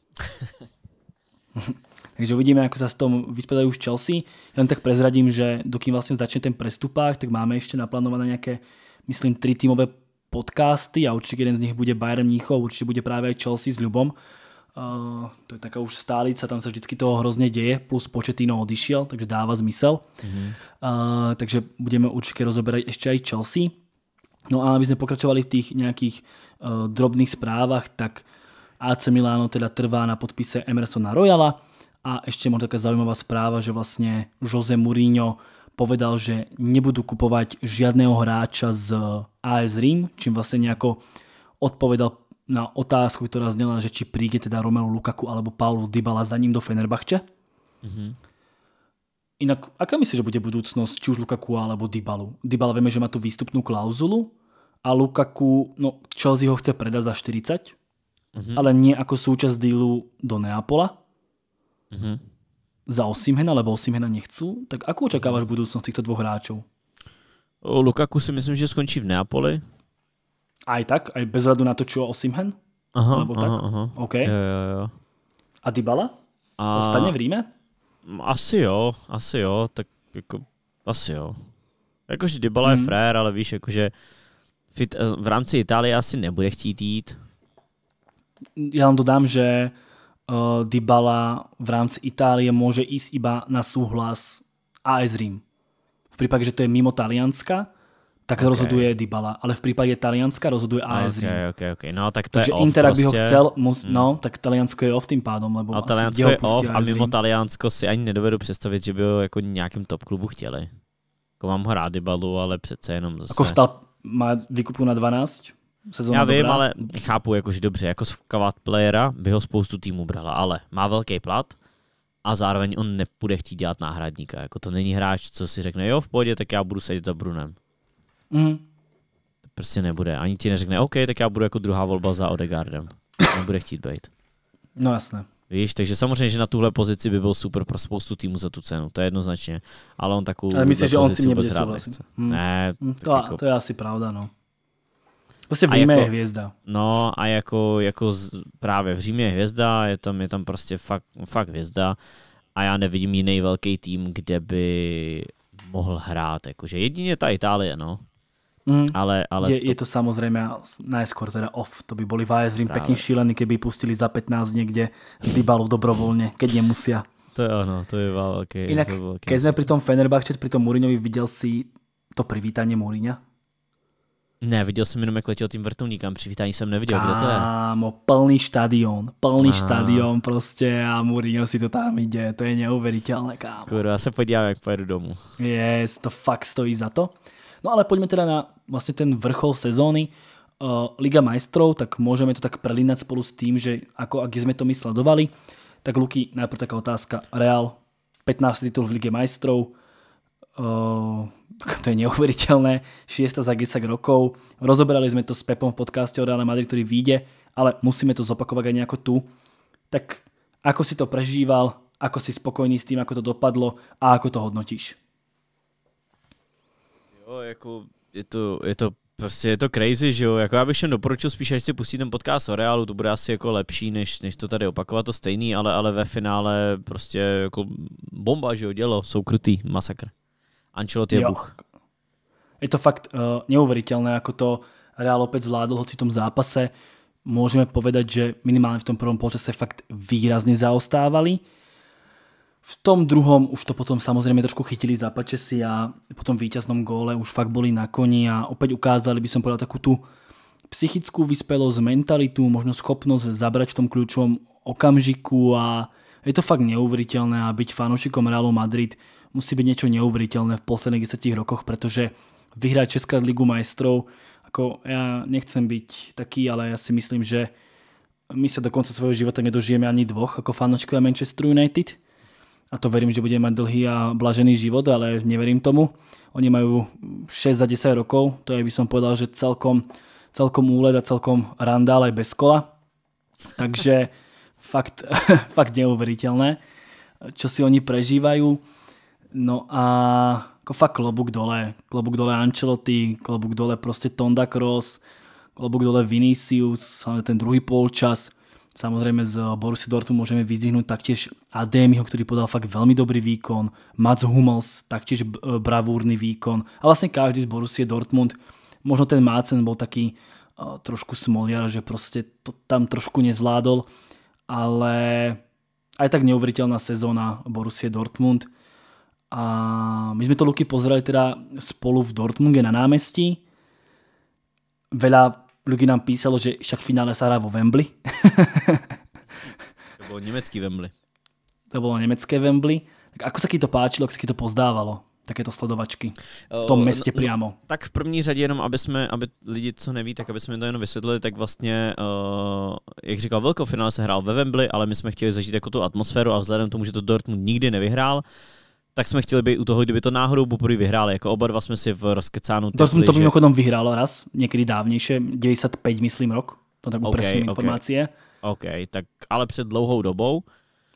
[SPEAKER 2] Takže uvidíme, ako sa s tom vyspedajú už Chelsea. Len tak prezradím, že dokým vlastne začne ten prestupák, tak máme ešte naplánované nejaké, myslím, tri tímové podcasty a určite jeden z nich bude Bayern Mníchov, určite bude práve aj Chelsea s Ľubom Eh, to je taká už stálica, tam se vždycky toho hrozně děje, plus Početino odišiel, takže dává zmysel. Mm-hmm. Uh, takže budeme určitě rozoberať ještě i Chelsea. No a aby jsme pokračovali v těch nějakých uh, drobných zprávách, tak AC Milano teda trvá na podpise Emersona Royala a ještě možná taká zaujímavá správa, že vlastně Jose Mourinho povedal, že nebudú kupovať žiadného hráča z AS Rím, čím vlastne nejako odpovedal na otázku, ktorá znela, že či príde teda Romelu Lukaku alebo Paulu Dybala za ním do Fenerbahče. Mm -hmm. Inak, aká myslíš, že bude budúcnosť či už Lukaku alebo Dybalu? Dybala vieme, že má tu výstupnú klauzulu a Lukaku, no Chelsea ho chce predať za 40, mm -hmm. ale nie ako súčasť dealu do Neapola. Mm -hmm. Za Osimhena, lebo Osimhena nechcú. Tak ako očakávaš budúcnosť týchto dvoch hráčov? O Lukaku si myslím, že skončí v Neapoli. Aj tak? Aj bez hľadu na to, čo Osimhen? Aha, Lebo aha, tak? aha. OK. Jo, jo, jo. A Dybala? A... Ostane v Ríme?
[SPEAKER 1] Asi jo, asi jo, tak jako, asi jo. Jakože Dybala hmm. je frér, ale víš, jakože v rámci Itálie asi nebude chtít jít.
[SPEAKER 2] Já vám dodám, že uh, Dybala v rámci Itálie může jít iba na souhlas AS Rím. V případě, že to je mimo Talianska, tak okay. rozhoduje Dybala, ale v případě Talianska rozhoduje AS Rím. Okay,
[SPEAKER 1] okay, okay. No, tak to Takže je off Inter, prostě. by ho prostě. chcel,
[SPEAKER 2] mus, hmm. no, tak Taliansko je off tým pádom, lebo no, a Taliansko je prostě off a mimo
[SPEAKER 1] Taliansko si ani nedovedu představit, že by ho jako nějakým top klubu chtěli. Jako mám ho rád Dybalu, ale přece jenom zase. Jako vstal,
[SPEAKER 2] má výkupu na 12, sezóna Já vím, dobrá. ale
[SPEAKER 1] chápu, jakože dobře, jako skovát playera by ho spoustu týmů brala, ale má velký plat, a zároveň on nepůjde chtít dělat náhradníka. Jako to není hráč, co si řekne, jo, v pohodě, tak já budu sedět za Brunem. Mm. To prostě nebude. Ani ti neřekne, OK, tak já budu jako druhá volba za Odegaardem. Nebude chtít být. No jasné. Víš, takže samozřejmě, že na tuhle pozici by byl super pro spoustu týmů za tu cenu, to je jednoznačně. Ale on takovou Ale myslím, že on si mě bude Hmm. Ne, mhm. to, jako... to,
[SPEAKER 2] je asi pravda, no. Prostě v Římě jako, je hvězda.
[SPEAKER 1] No a jako, jako z, právě v Římě je hvězda, je tam, je tam prostě fakt, fakt hvězda a já nevidím jiný velký tým, kde by mohl hrát. Jakože jedině ta Itálie, no.
[SPEAKER 2] Mm. Ale, ale je, to... je to samozrejme najskôr teda off. To by boli Vajezrim pekne šílení, keby pustili za 15 niekde Dybalu dobrovoľne, keď nemusia. To je ono, to je veľké. Inak, to je keď sme pri tom Fenerbahče, pri tom Muriňovi, videl si to privítanie Muriňa?
[SPEAKER 1] Ne, viděl jsem jenom, jak letěl tím vrtulníkem, přivítání jsem neviděl, Kámo, kde to je?
[SPEAKER 2] Kámo, plný štadion, plný Aha. štadion prostě a Mourinho si to tam jde, to je neuvěřitelné, kámo.
[SPEAKER 1] Kurva, já se podívám, jak pojedu domů.
[SPEAKER 2] Yes, to fakt stojí za to. No ale poďme teda na vlastne ten vrchol sezóny. Eh, Liga majstrov, tak môžeme to tak prelínať spolu s tým, že ako ak sme to my sledovali, tak Luky, najprv taká otázka. Real, 15. titul v Lige majstrov, eh, to je neuveriteľné, 6 za 10 rokov. Rozoberali sme to s Pepom v podcaste o Real Madrid, ktorý vyjde, ale musíme to zopakovať aj nejako tu. Tak ako si to prežíval, ako si spokojný s tým, ako to dopadlo a ako to hodnotíš?
[SPEAKER 1] Jo, jako je to, je to prostě je to crazy, že jo, jako já bych všem doporučil spíš, až si pustí ten podcast o Realu, to bude asi jako lepší, než, než to tady opakovat, to stejný, ale, ale ve finále prostě jako bomba, že jo, dělo, jsou krutý, masakr. Ancelotti je buch.
[SPEAKER 2] Je to fakt uh, eh, neuveriteľné, ako to Real opäť zvládol, hoci v tom zápase môžeme povedať, že minimálne v tom prvom polčase fakt výrazne zaostávali v tom druhom už to potom samozrejme trošku chytili si a po tom víťaznom góle už fakt boli na koni a opäť ukázali, by som povedal, takú tú psychickú vyspelosť, mentalitu, možno schopnosť zabrať v tom kľúčovom okamžiku a je to fakt neuveriteľné a byť fanúšikom Realu Madrid musí byť niečo neuveriteľné v posledných 10 rokoch, pretože vyhrať Česká Ligu majstrov, ako ja nechcem byť taký, ale ja si myslím, že my sa do konca svojho života nedožijeme ani dvoch ako fanúšikovia Manchester United a to verím, že bude mať dlhý a blažený život, ale neverím tomu. Oni majú 6 za 10 rokov, to je by som povedal, že celkom, celkom úled a celkom randál aj bez kola. Takže fakt, fakt neuveriteľné, čo si oni prežívajú. No a ako fakt klobúk dole, klobúk dole Ancelotti, klobúk dole proste Tonda Cross, klobúk dole Vinicius, ten druhý polčas – Samozrejme z Borussi Dortmund môžeme vyzdvihnúť taktiež Ademiho, ktorý podal fakt veľmi dobrý výkon, Mats Hummels, taktiež e, bravúrny výkon a vlastne každý z Borussia Dortmund, možno ten Mácen bol taký e, trošku smoliar, že proste to tam trošku nezvládol, ale aj tak neuveriteľná sezóna Borussia Dortmund a my sme to Luky pozerali teda spolu v Dortmunde na námestí, veľa Lugi nám písalo, že však finále sa hrá vo Wembley.
[SPEAKER 1] to bolo nemecký Wembley.
[SPEAKER 2] To bolo nemecké Wembley. Tak ako sa ti to páčilo, ako sa ti to pozdávalo? to sledovačky v tom eh, městě no, přímo. No,
[SPEAKER 1] tak v první řadě jenom, aby jsme, aby lidi, co neví, tak aby jsme to jenom vysvětlili, tak vlastně, uh, jak říkal velkou finále se hrál ve Wembley, ale my jsme chtěli zažít jako tu atmosféru a vzhledem k tomu, že to Dortmund nikdy nevyhrál, uh, tak jsme chtěli být u toho, kdyby to náhodou poprvé vyhráli. Jako oba dva jsme si v
[SPEAKER 2] rozkecánu To jsem to mimochodem vyhrálo raz, někdy dávnější, 95 myslím rok, to tak upresím okay, Okay.
[SPEAKER 1] OK, tak ale před dlouhou dobou.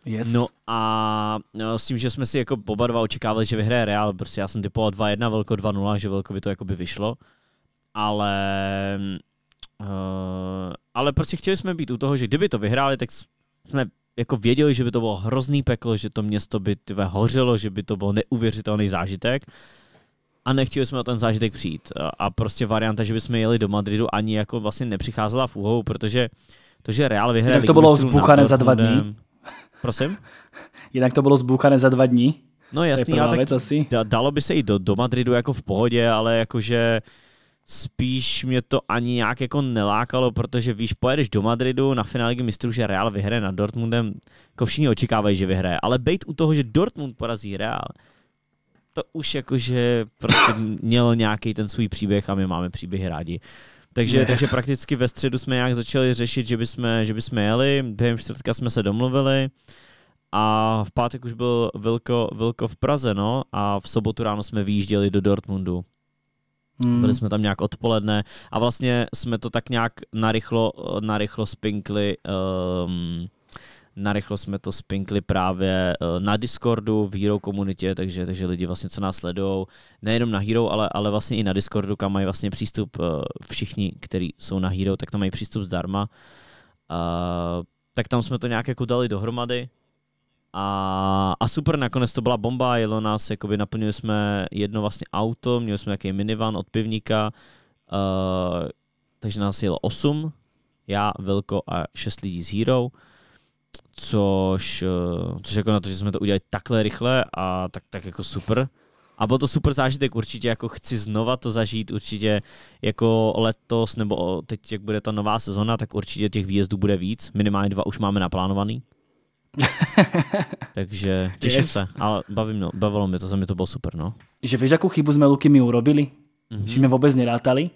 [SPEAKER 1] Yes. No a no, s tím, že jsme si jako oba dva očekávali, že vyhraje Real, prostě já jsem typoval 2-1, Velko 2-0, že Velkovi to jako by vyšlo, ale uh, ale prostě chtěli jsme být u toho, že kdyby to vyhráli, tak jsme jako věděli, že by to bylo hrozný peklo, že to město by tve hořelo, že by to byl neuvěřitelný zážitek a nechtěli jsme na ten zážitek přijít. A prostě varianta, že bychom jeli do Madridu, ani jako vlastně nepřicházela v úhou, protože to, že Real vyhraje Jinak to bylo zbuchané za dva dny.
[SPEAKER 2] Prosím? No Jinak to bylo zbuchané za dva dní. No jasný, ale tak
[SPEAKER 1] asi. dalo by se i do, do Madridu jako v pohodě, ale jakože uh, spíš mě to ani nějak jako nelákalo, protože víš, pojedeš do Madridu na finále Ligy mistrů, že Real vyhraje nad Dortmundem, jako všichni očekávají, že vyhraje, ale bejt u toho, že Dortmund porazí Real, to už jakože prostě mělo nějaký ten svůj příběh a my máme příběhy rádi. Takže, yes. takže prakticky ve středu jsme nějak začali řešit, že bychom, že bychom jeli, během čtvrtka jsme se domluvili a v pátek už byl Vilko, Vilko v Praze, no, a v sobotu ráno jsme vyjížděli do Dortmundu. Hmm. Byli jsme tam nějak odpoledne a vlastně jsme to tak nějak narychlo, eh, narychlo spinkli um, narychlo jsme to spinkli právě eh, na Discordu, v Hero komunitě, takže, takže lidi vlastně, co nás sledují, nejenom na Hero, ale, ale vlastně i na Discordu, kam mají vlastně přístup eh, všichni, kteří jsou na Hero, tak tam mají přístup zdarma. Uh, tak tam jsme to nějak jako dali dohromady, a, a super, nakonec to byla bomba, jelo nás, jakoby naplnili jsme jedno vlastně auto, měli jsme nějaký minivan od pivníka, uh, takže nás jelo osm, já, Velko a šest lidí z Hero, což, eh, což jako na to, že jsme to udělali takhle rychle a tak, tak jako super. A byl to super zážitek, určitě jako chci znova to zažít, určitě jako letos nebo teď, jak bude ta nová sezona, tak určitě těch výjezdů bude víc, minimálně dva už máme naplánovaný. Takže těším yes. se, ale bavím, no, bavilo mě to, za mě to bylo super. No.
[SPEAKER 2] Že víš, jakou chybu jsme Luky mi urobili? Mm-hmm. Že jsme vůbec nerátali,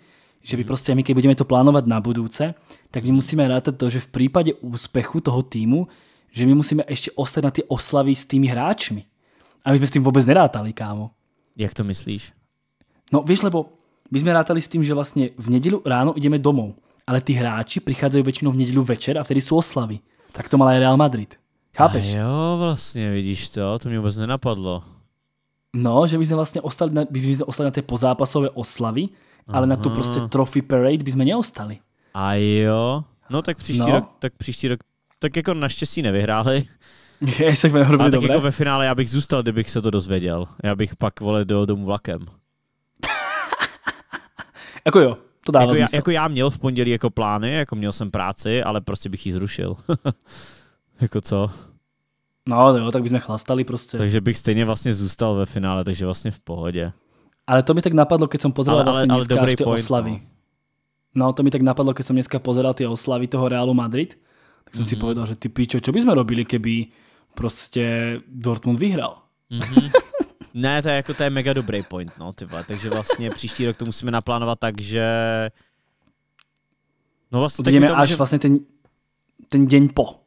[SPEAKER 2] že by mhm. prostě my, když budeme to plánovat na budouce, tak my musíme rátat to, že v případě úspěchu toho týmu, že my musíme ještě ostat na ty oslavy s tými hráčmi. A my jsme s tím vůbec nerátali, kámo. Jak to myslíš? No víš, lebo my jsme rátali s tím, že vlastně v neděli ráno ideme domů, ale ty hráči přicházejí většinou v neděli večer a vtedy jsou oslavy. Tak to mal i Real Madrid. Chápeš? A jo, vlastně, vidíš to, to mě vůbec nenapadlo. No, že by jsme vlastně ostali na, by jsme ostali na té pozápasové oslavy, Aha. ale na tu prostě trophy parade by jsme neostali.
[SPEAKER 1] A jo, no tak příští no. rok, tak příští rok, tak jako naštěstí nevyhráli. Je, tak ale dobré. tak jako ve finále já bych zůstal, kdybych se to dozvěděl. Já bych pak, vole, do domu vlakem. jako jo, to dává jako já, jako já měl v pondělí jako plány, jako měl jsem práci, ale prostě bych ji zrušil. jako co?
[SPEAKER 2] No jo, tak bychom chlastali prostě. Takže
[SPEAKER 1] bych stejně vlastně zůstal ve finále, takže vlastně v pohodě.
[SPEAKER 2] Ale to mi tak napadlo, když jsem pozeral vlastně ale, dneska ale ty point, oslavy. No. no. to mi tak napadlo, když jsem dneska pozeral ty oslavy toho Realu Madrid. Tak jsem mm-hmm. si mhm. povedal, že ty píčo, co bychom robili, keby prostě Dortmund vyhrál? Mm-hmm.
[SPEAKER 1] ne, to je jako to je mega dobrý point, no ty vole. Takže vlastně příští rok to musíme naplánovat tak, že... No vlastně... Uvidíme až může... vlastně
[SPEAKER 2] ten, ten den po.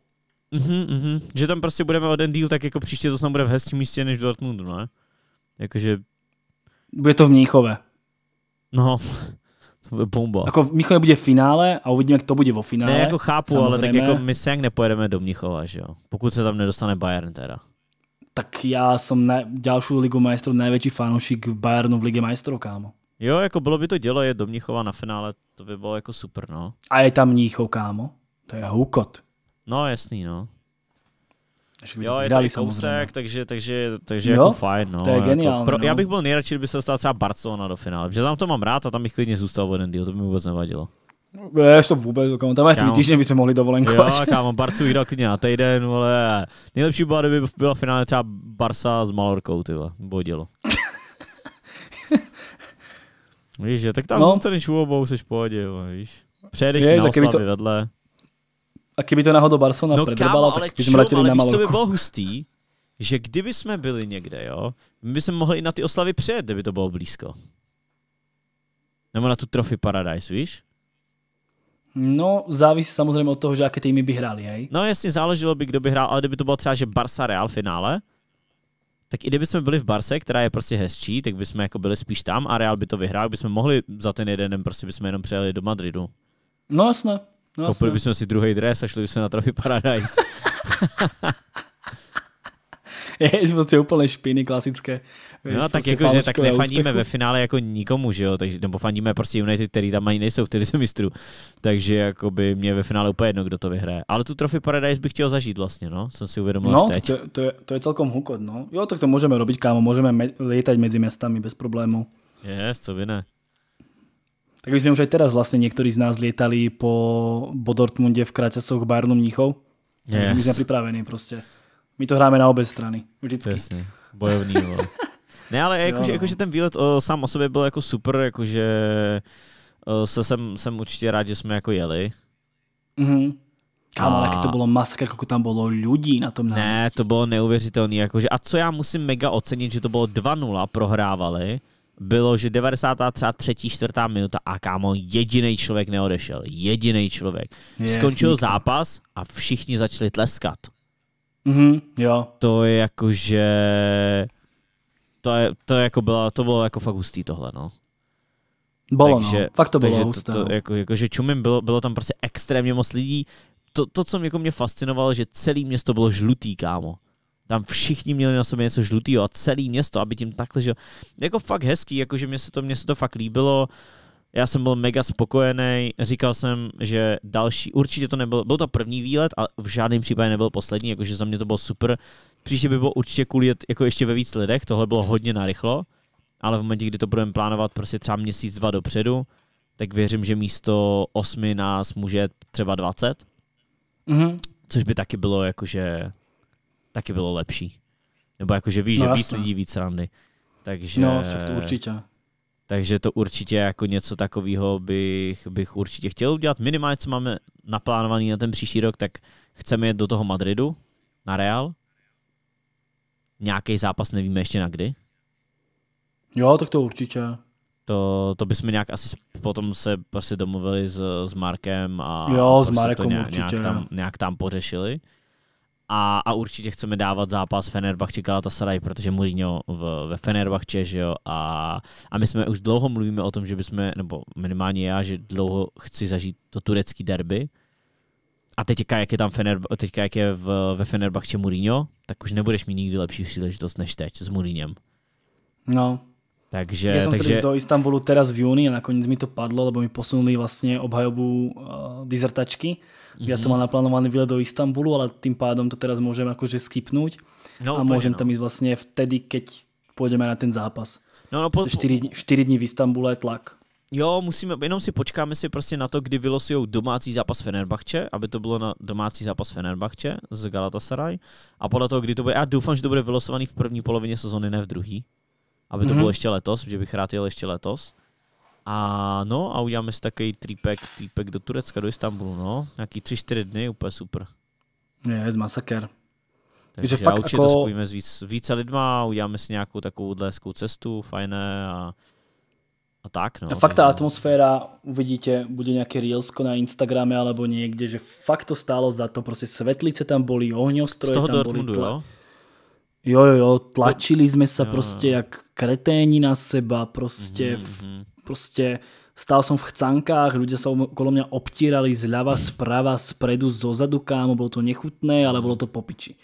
[SPEAKER 2] Mm-hmm, mm-hmm.
[SPEAKER 1] Že tam prostě budeme o den díl, tak jako příště to snad bude v hezčím místě než v Dortmundu, ne? Jakože...
[SPEAKER 2] Bude to v Mníchove. No, to bude bomba. Jako v Mníchove bude v finále a uvidíme, jak to bude vo finále. Ne, jako chápu, samozřejmě. ale tak jako
[SPEAKER 1] my se jak nepojedeme do Mníchova, že jo? Pokud se tam nedostane Bayern teda.
[SPEAKER 2] Tak já jsem na další ligu majstrov největší fanoušik Bayernu v Ligue majstrov, kámo.
[SPEAKER 1] Jo, jako bylo by to dělo je do Mnichova na finále, to by bylo jako super, no.
[SPEAKER 2] A je tam Mnichov, kámo. To je hukot. No jasný, no.
[SPEAKER 1] jo, je tady kousek, takže, takže, takže jako fajn. No, to je geniál, Jako pro, no. Já bych byl nejradši, kdyby se dostal třeba Barcelona do finále, protože tam to mám rád a tam bych klidně zůstal o jeden díl, to by mi vůbec nevadilo.
[SPEAKER 2] Ne, no, to vůbec, kámo, jako, tam je. tři týdny bychom mohli dovolenkovat. Jo, kámo,
[SPEAKER 1] Barcu jdal klidně na týden, ale nejlepší byla, kdyby byla finále třeba Barsa s Malorkou, ty bodilo. víš, že, tak tam no. zůstaneš u obou, jsi v pohodě, víš. Přejedeš je, si na oslavy to... vedle.
[SPEAKER 2] A kdyby to náhodou Barcelona no, předrbala, tak by jsme letěli na malou. Ale by bylo
[SPEAKER 1] hustý, že kdyby jsme byli někde, jo, my bychom mohli i na ty oslavy přijet, kdyby to bylo blízko. Nebo na tu Trophy Paradise, víš? No, závisí samozřejmě
[SPEAKER 2] od toho, že jaké týmy by hráli, hej?
[SPEAKER 1] No jasně, záleželo by, kdo by hrál, ale kdyby to bylo třeba, že Barca Real finále, tak i kdyby jsme byli v Barse, která je prostě hezčí, tak bychom jako byli spíš tam a Real by to vyhrál, bychom mohli za ten jeden den prostě bychom jenom přijeli do Madridu. No jasné. No, Koupili bychom si druhý dres a šli bychom na Trophy Paradise.
[SPEAKER 2] je to prostě úplně špiny klasické. No, víš, no tak prostě jako, že tak nefaníme ve
[SPEAKER 1] finále jako nikomu, že jo, takže, nebo faníme prostě United, který tam ani nejsou v tenisem mistru, takže jako by mě ve finále úplně jedno, kdo to vyhraje. Ale tu Trophy Paradise bych chtěl zažít vlastně, no, jsem si uvědomil no, teď. To,
[SPEAKER 2] to, je, to je celkom hukot, no. Jo, tak to můžeme robit kámo, můžeme me- létat mezi městami bez problémů.
[SPEAKER 1] Yes, co by ne.
[SPEAKER 2] Tak by sme už aj teraz vlastne niektorí z nás lietali po, Bodortmunde v kraťasoch Bayernu Mníchov. Yes. My sme pripravení proste. My to hráme na obe strany. Vždycky. Jasne. Bojovný. ne,
[SPEAKER 1] ale jakože, no. jakože
[SPEAKER 2] ten výlet o, sám o sebe byl jako super,
[SPEAKER 1] jakože o, se, jsem, jsem určitě rád, že jsme jako jeli.
[SPEAKER 2] Mm-hmm. Kámo, a... to bylo masakr, kolik tam bylo lidí na tom náměstí.
[SPEAKER 1] Ne, to bylo neuvěřitelné. Jakože, a co já musím mega ocenit, že to bylo 2-0, prohrávali bylo, že 93. čtvrtá minuta a kámo, jediný člověk neodešel. Jediný člověk. Je, Skončil nikdo. zápas a všichni začali tleskat. Mm-hmm, jo. To je jako, že... To, je, to, je jako byla, to bylo jako fakt hustý tohle, no.
[SPEAKER 2] Bylo, takže, no. Fakt to bylo takže husté. To, to, no.
[SPEAKER 1] jako, jako, že čumím, bylo, bylo tam prostě extrémně moc lidí. To, to co mě, jako mě fascinovalo, že celé město bylo žlutý, kámo tam všichni měli na sobě něco žlutého a celé město, aby tím takhle, že jako fakt hezký, jakože mě se to, mě se to fakt líbilo, já jsem byl mega spokojený, říkal jsem, že další, určitě to nebyl, byl to první výlet, ale v žádném případě nebyl poslední, jakože za mě to bylo super. Příště by bylo určitě cool jet jako ještě ve víc lidech, tohle bylo hodně narychlo, ale v momentě, kdy to budeme plánovat prostě třeba měsíc, dva dopředu, tak věřím, že místo osmi nás může třeba 20. Mm-hmm. Což by taky bylo jakože taky bylo lepší. Nebo jakože víš, no, že víc jasný. lidí víc randy. Takže, no, však to určitě. Takže to určitě jako něco takového bych, bych určitě chtěl udělat. Minimálně, co máme naplánovaný na ten příští rok, tak chceme jet do toho Madridu, na Real. Nějaký zápas nevíme ještě na kdy.
[SPEAKER 2] Jo, tak to určitě.
[SPEAKER 1] To, to bychom nějak asi potom se prostě domluvili s, s Markem a jo, prostě s Markem to nějak, určitě. Nějak, tam, nějak tam pořešili a, a určitě chceme dávat zápas Fenerbahče Galatasaray, protože Mourinho v, ve Fenerbahče, že jo, a, a my jsme už dlouho mluvíme o tom, že bychom, nebo minimálně já, že dlouho chci zažít to turecký derby, a teďka, jak je tam Fener, teďka, jak je v, ve Fenerbahče Mourinho, tak už nebudeš mít nikdy lepší příležitost než teď s Mourinhem.
[SPEAKER 2] No. Takže, já jsem takže... do Istanbulu teraz v júni a nakonec mi to padlo, lebo mi posunuli vlastně obhajobu uh, dizertačky Mm-hmm. Ja som mal naplánovaný výlet do Istanbulu, ale tým pádom to teraz môžem akože skipnúť no, a môžem no. tam ísť vlastne vtedy, keď pôjdeme na ten zápas. No, no, po... 4, 4 dní v Istanbule je tlak.
[SPEAKER 1] Jo, musíme, jenom si počkáme si prostě na to, kdy vylosujou domácí zápas Fenerbahce, aby to bylo na domácí zápas Fenerbahce z Galatasaray. A podle toho, kdy to bude, já doufám, že to bude vylosovaný v první polovině sezóny, ne v druhý. Aby to mm-hmm. bylo ještě letos, že bych rád jel ještě letos. A no a uděláme si takový tripek, tripek do Turecka, do Istanbulu, no. Nějaký tři, čtyři dny, úplně super.
[SPEAKER 2] Je, z masaker. Takže fakt určitě jako... to spojíme
[SPEAKER 1] s víc, více lidma, uděláme si nějakou takovou hezkou cestu, fajné a, a tak.
[SPEAKER 2] No, a fakt ta atmosféra, uvidíte, bude nějaké reelsko na Instagrame alebo někde, že fakt to stálo za to, prostě svetlice tam byly, ohňostroje Z toho tam Dortmundu, byly, jo? Jo, jo, jo, tlačili jsme se prostě jak kreténi na seba, prostě mm-hmm. Proste stál som v chcankách, ľudia sa okolo mňa obtírali zľava, zprava, spredu, zo zadu kámo, bolo to nechutné, ale bolo to popiči.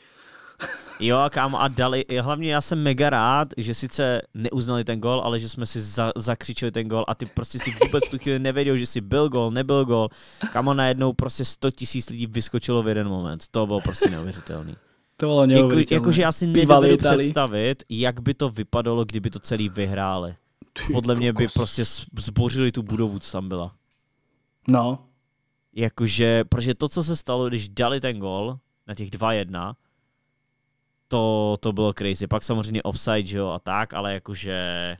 [SPEAKER 1] Jo, kámo, a dali, hlavně já jsem mega rád, že sice neuznali ten gol, ale že jsme si za, zakřičili ten gol a ty prostě si vůbec tu chvíli nevěděl, že si byl gol, nebyl gol. Kámo, najednou prostě 100 tisíc lidí vyskočilo v jeden moment. To bylo prostě neuvěřitelný. To bylo jako- neuvěřitelné. Jako, jakože já si nedovedu představit, jak by to vypadalo, kdyby to celý vyhráli. Ty Podle kokos. mě by jako prostě zbořili tu budovu, co tam byla. No. Jakože, protože to, co se stalo, když dali ten gol na těch 2-1, to, to bylo crazy. Pak samozřejmě offside, že jo, a tak, ale jakože...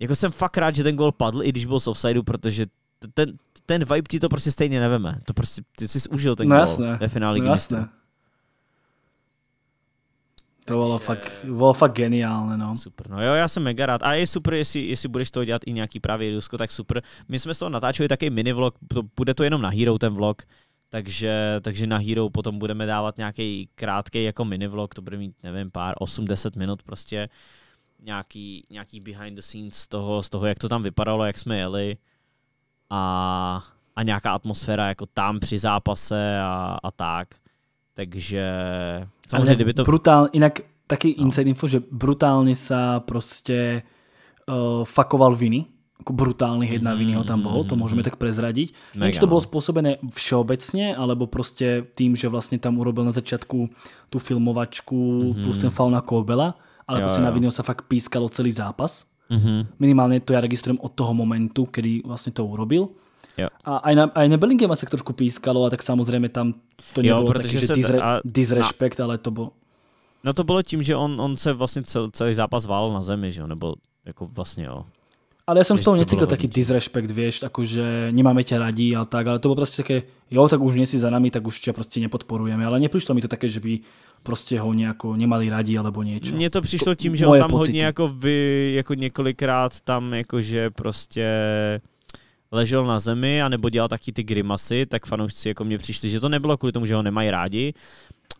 [SPEAKER 1] Jako jsem fakt rád, že ten gol padl, i když byl z offsideu, protože ten, ten vibe ti to prostě stejně neveme. To prostě,
[SPEAKER 2] ty jsi užil ten no, gol ve finále no, to bylo, Takže... fakt, bylo fakt geniálně, no. Super,
[SPEAKER 1] no jo, já jsem mega rád. A je super, jestli, jestli budeš to dělat i nějaký právě Rusko, tak super. My jsme z toho natáčeli taky mini vlog, to, bude to jenom na Hero ten vlog, takže, takže na Hero potom budeme dávat nějaký krátký jako mini vlog, to bude mít, nevím, pár, 8-10 minut prostě, nějaký, nějaký behind the scenes z toho, z toho, jak to tam vypadalo, jak jsme jeli a, a nějaká atmosféra jako tam při zápase a, a tak. Takže samozřejmě, kdyby to...
[SPEAKER 2] Brutál, jinak taky no. inside info, že brutálně se prostě uh, fakoval viny, jako brutálnych jedna viny ho tam bylo, to můžeme mm-hmm. tak prezradit. Nevím, či to no. bylo způsobené všeobecně, alebo prostě tím, že vlastně tam urobil na začátku tu filmovačku mm-hmm. plus ten faul na Kobela, ale jo, proste jo. na Vinio se fakt pískalo celý zápas. Mm-hmm. Minimálně to ja registrujem od toho momentu, kdy vlastně to urobil. Jo. A aj na, aj na Bellingham se trošku pískalo a tak samozřejmě tam to nebylo jo, protože taky, že disre, a, disrespect, a, ale to bylo... No to bylo
[SPEAKER 1] tím, že on, on se vlastně cel, celý zápas válil na zemi, že jo, nebo jako vlastně jo.
[SPEAKER 2] Ale já jsem z toho necítil taky disrespect, víš, že nemáme tě radí a tak, ale to bylo prostě také, jo, tak už nejsi za nami, tak už tě prostě nepodporujeme, ale nepřišlo mi to také, že by prostě ho nějako nemali radí alebo něco. Mně to přišlo tím, že on tam pocity. hodně
[SPEAKER 1] jako vy, jako několikrát tam jakože prostě ležel na zemi a nebo dělal taky ty grimasy, tak fanoušci jako mě přišli, že to nebylo kvůli tomu, že ho nemají rádi,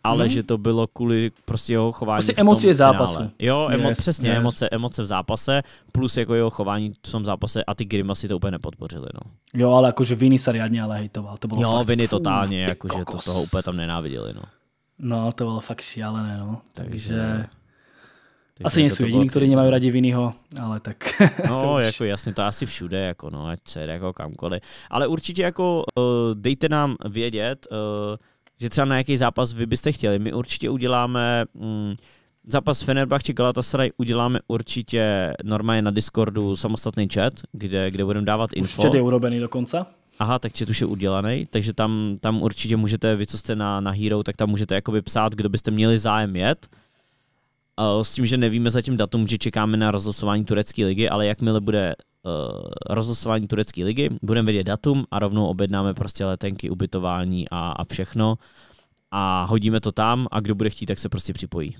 [SPEAKER 1] ale hmm. že to bylo kvůli prostě jeho chování. Prostě emoce zápasu. Jo, emo- yes, přesně, yes. Emoce, emoce v zápase, plus jako jeho chování v tom zápase a ty grimasy to úplně nepodpořili. No.
[SPEAKER 2] Jo, ale jakože Viny se riadně ale hejtoval. To bylo jo, fakt, Viny totálně,
[SPEAKER 1] jakože to, toho úplně tam nenáviděli. No.
[SPEAKER 2] no, to bylo fakt šialené, no. Takže... Takže asi nejsou jediní, kteří nemají rádi vinyho, ale tak. No, už... jako
[SPEAKER 1] jasně, to asi všude, jako no, ať se jako kamkoliv. Ale určitě jako uh, dejte nám vědět, uh, že třeba na jaký zápas vy byste chtěli. My určitě uděláme mm, zápas Fenerbahce Galatasaray uděláme určitě normálně na Discordu samostatný chat, kde, kde budeme dávat Už info. Už chat je
[SPEAKER 2] urobený dokonce.
[SPEAKER 1] Aha, tak chat už je udělaný, takže tam, tam určitě můžete, vy co jste na, na Hero, tak tam můžete jakoby psát, kdo byste měli zájem jet s tím, že nevíme zatím datum, že čekáme na rozlosování turecké ligy, ale jakmile bude uh, eh, rozlosování turecké ligy, budeme vědět datum a rovnou objednáme prostě letenky, ubytování a, a všechno a hodíme to tam a kdo bude chtít, tak se prostě připojí.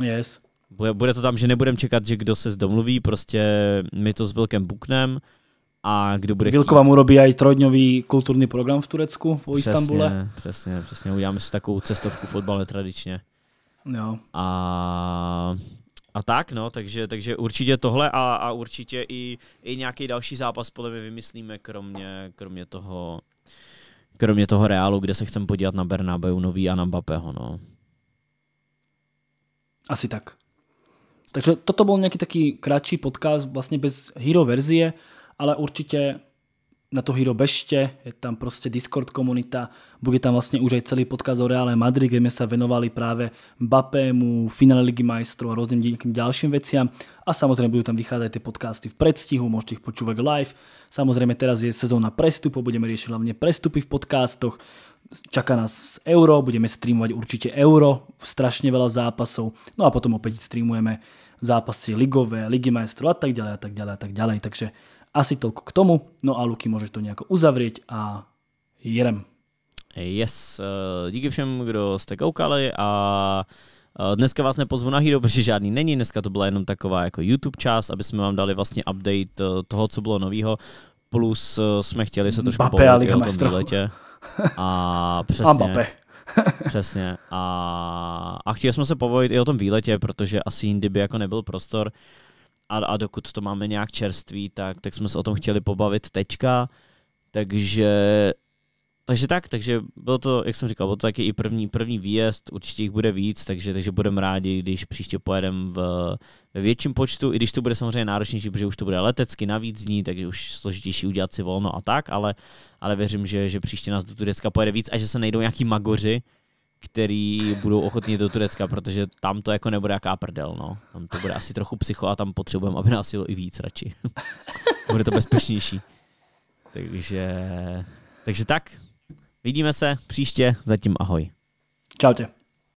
[SPEAKER 1] Yes. Bude, bude to tam, že nebudeme čekat, že kdo se domluví, prostě my to s Vilkem buknem a kdo bude Vilko vám
[SPEAKER 2] urobí i trojdňový kulturní program v Turecku, po přesně, Istanbule.
[SPEAKER 1] Přesně, přesně, uděláme si takovou cestovku fotbalu tradičně. Jo. A a tak, no, takže, takže určitě tohle a, a určitě i, i nějaký další zápas podle mě vymyslíme, kromě, kromě toho kromě toho Reálu, kde se chcem podívat na Bernabeu nový a na Mbappého, no.
[SPEAKER 2] Asi tak. Takže toto byl nějaký taký kratší podcast, vlastně bez hero verzie, ale určitě na to Hero Bešte, je tam proste Discord komunita, bude tam vlastne už aj celý podkaz o Reále Madrid, kde sme sa venovali práve Bapému, finále Ligy majstrov a rôznym nejakým ďalším veciam. A samozrejme budú tam vychádzať tie podcasty v predstihu, môžete ich počúvať live. Samozrejme teraz je sezóna prestupu, budeme riešiť hlavne prestupy v podcastoch. Čaká nás euro, budeme streamovať určite euro, strašne veľa zápasov. No a potom opäť streamujeme zápasy ligové, ligy majstrov a tak ďalej a tak ďalej a tak ďalej. Takže asi toľko k tomu. No a Luky, môžeš to nejako uzavrieť a jerem.
[SPEAKER 1] Yes, eh, díky všem, kdo jste koukali a eh, Dneska vás nepozvu na Hero, protože žádný není, dneska to byla jenom taková jako YouTube část, aby jsme vám dali vlastně update eh, toho, co bylo novýho, plus jsme chtěli se trošku pohledat o tom výletě. A přesně. A Přesně. A, a chtěli jsme se povolit i o tom výletě, protože asi jindy by jako nebyl prostor. Uh, a, a dokud to máme nějak čerství, tak, tak jsme se o tom chtěli pobavit teďka, takže takže tak, takže bylo to, jak jsem říkal, bylo to taky i první, první výjezd, určitě jich bude víc, takže, takže budeme rádi, když příště pojedeme v, ve větším počtu, i když to bude samozřejmě náročnější, protože už to bude letecky navíc dní, takže už složitější udělat si volno a tak, ale, ale věřím, že, že příště nás do Turecka pojede víc a že se nejdou nějaký magoři, který budou ochotní do Turecka, protože tam to jako nebude jaká prdel, no. Tam to bude asi trochu psycho a tam potřebujeme, aby nás jelo i víc radši. bude to bezpečnější. Takže, takže tak, vidíme se příště, zatím ahoj. Čau tě.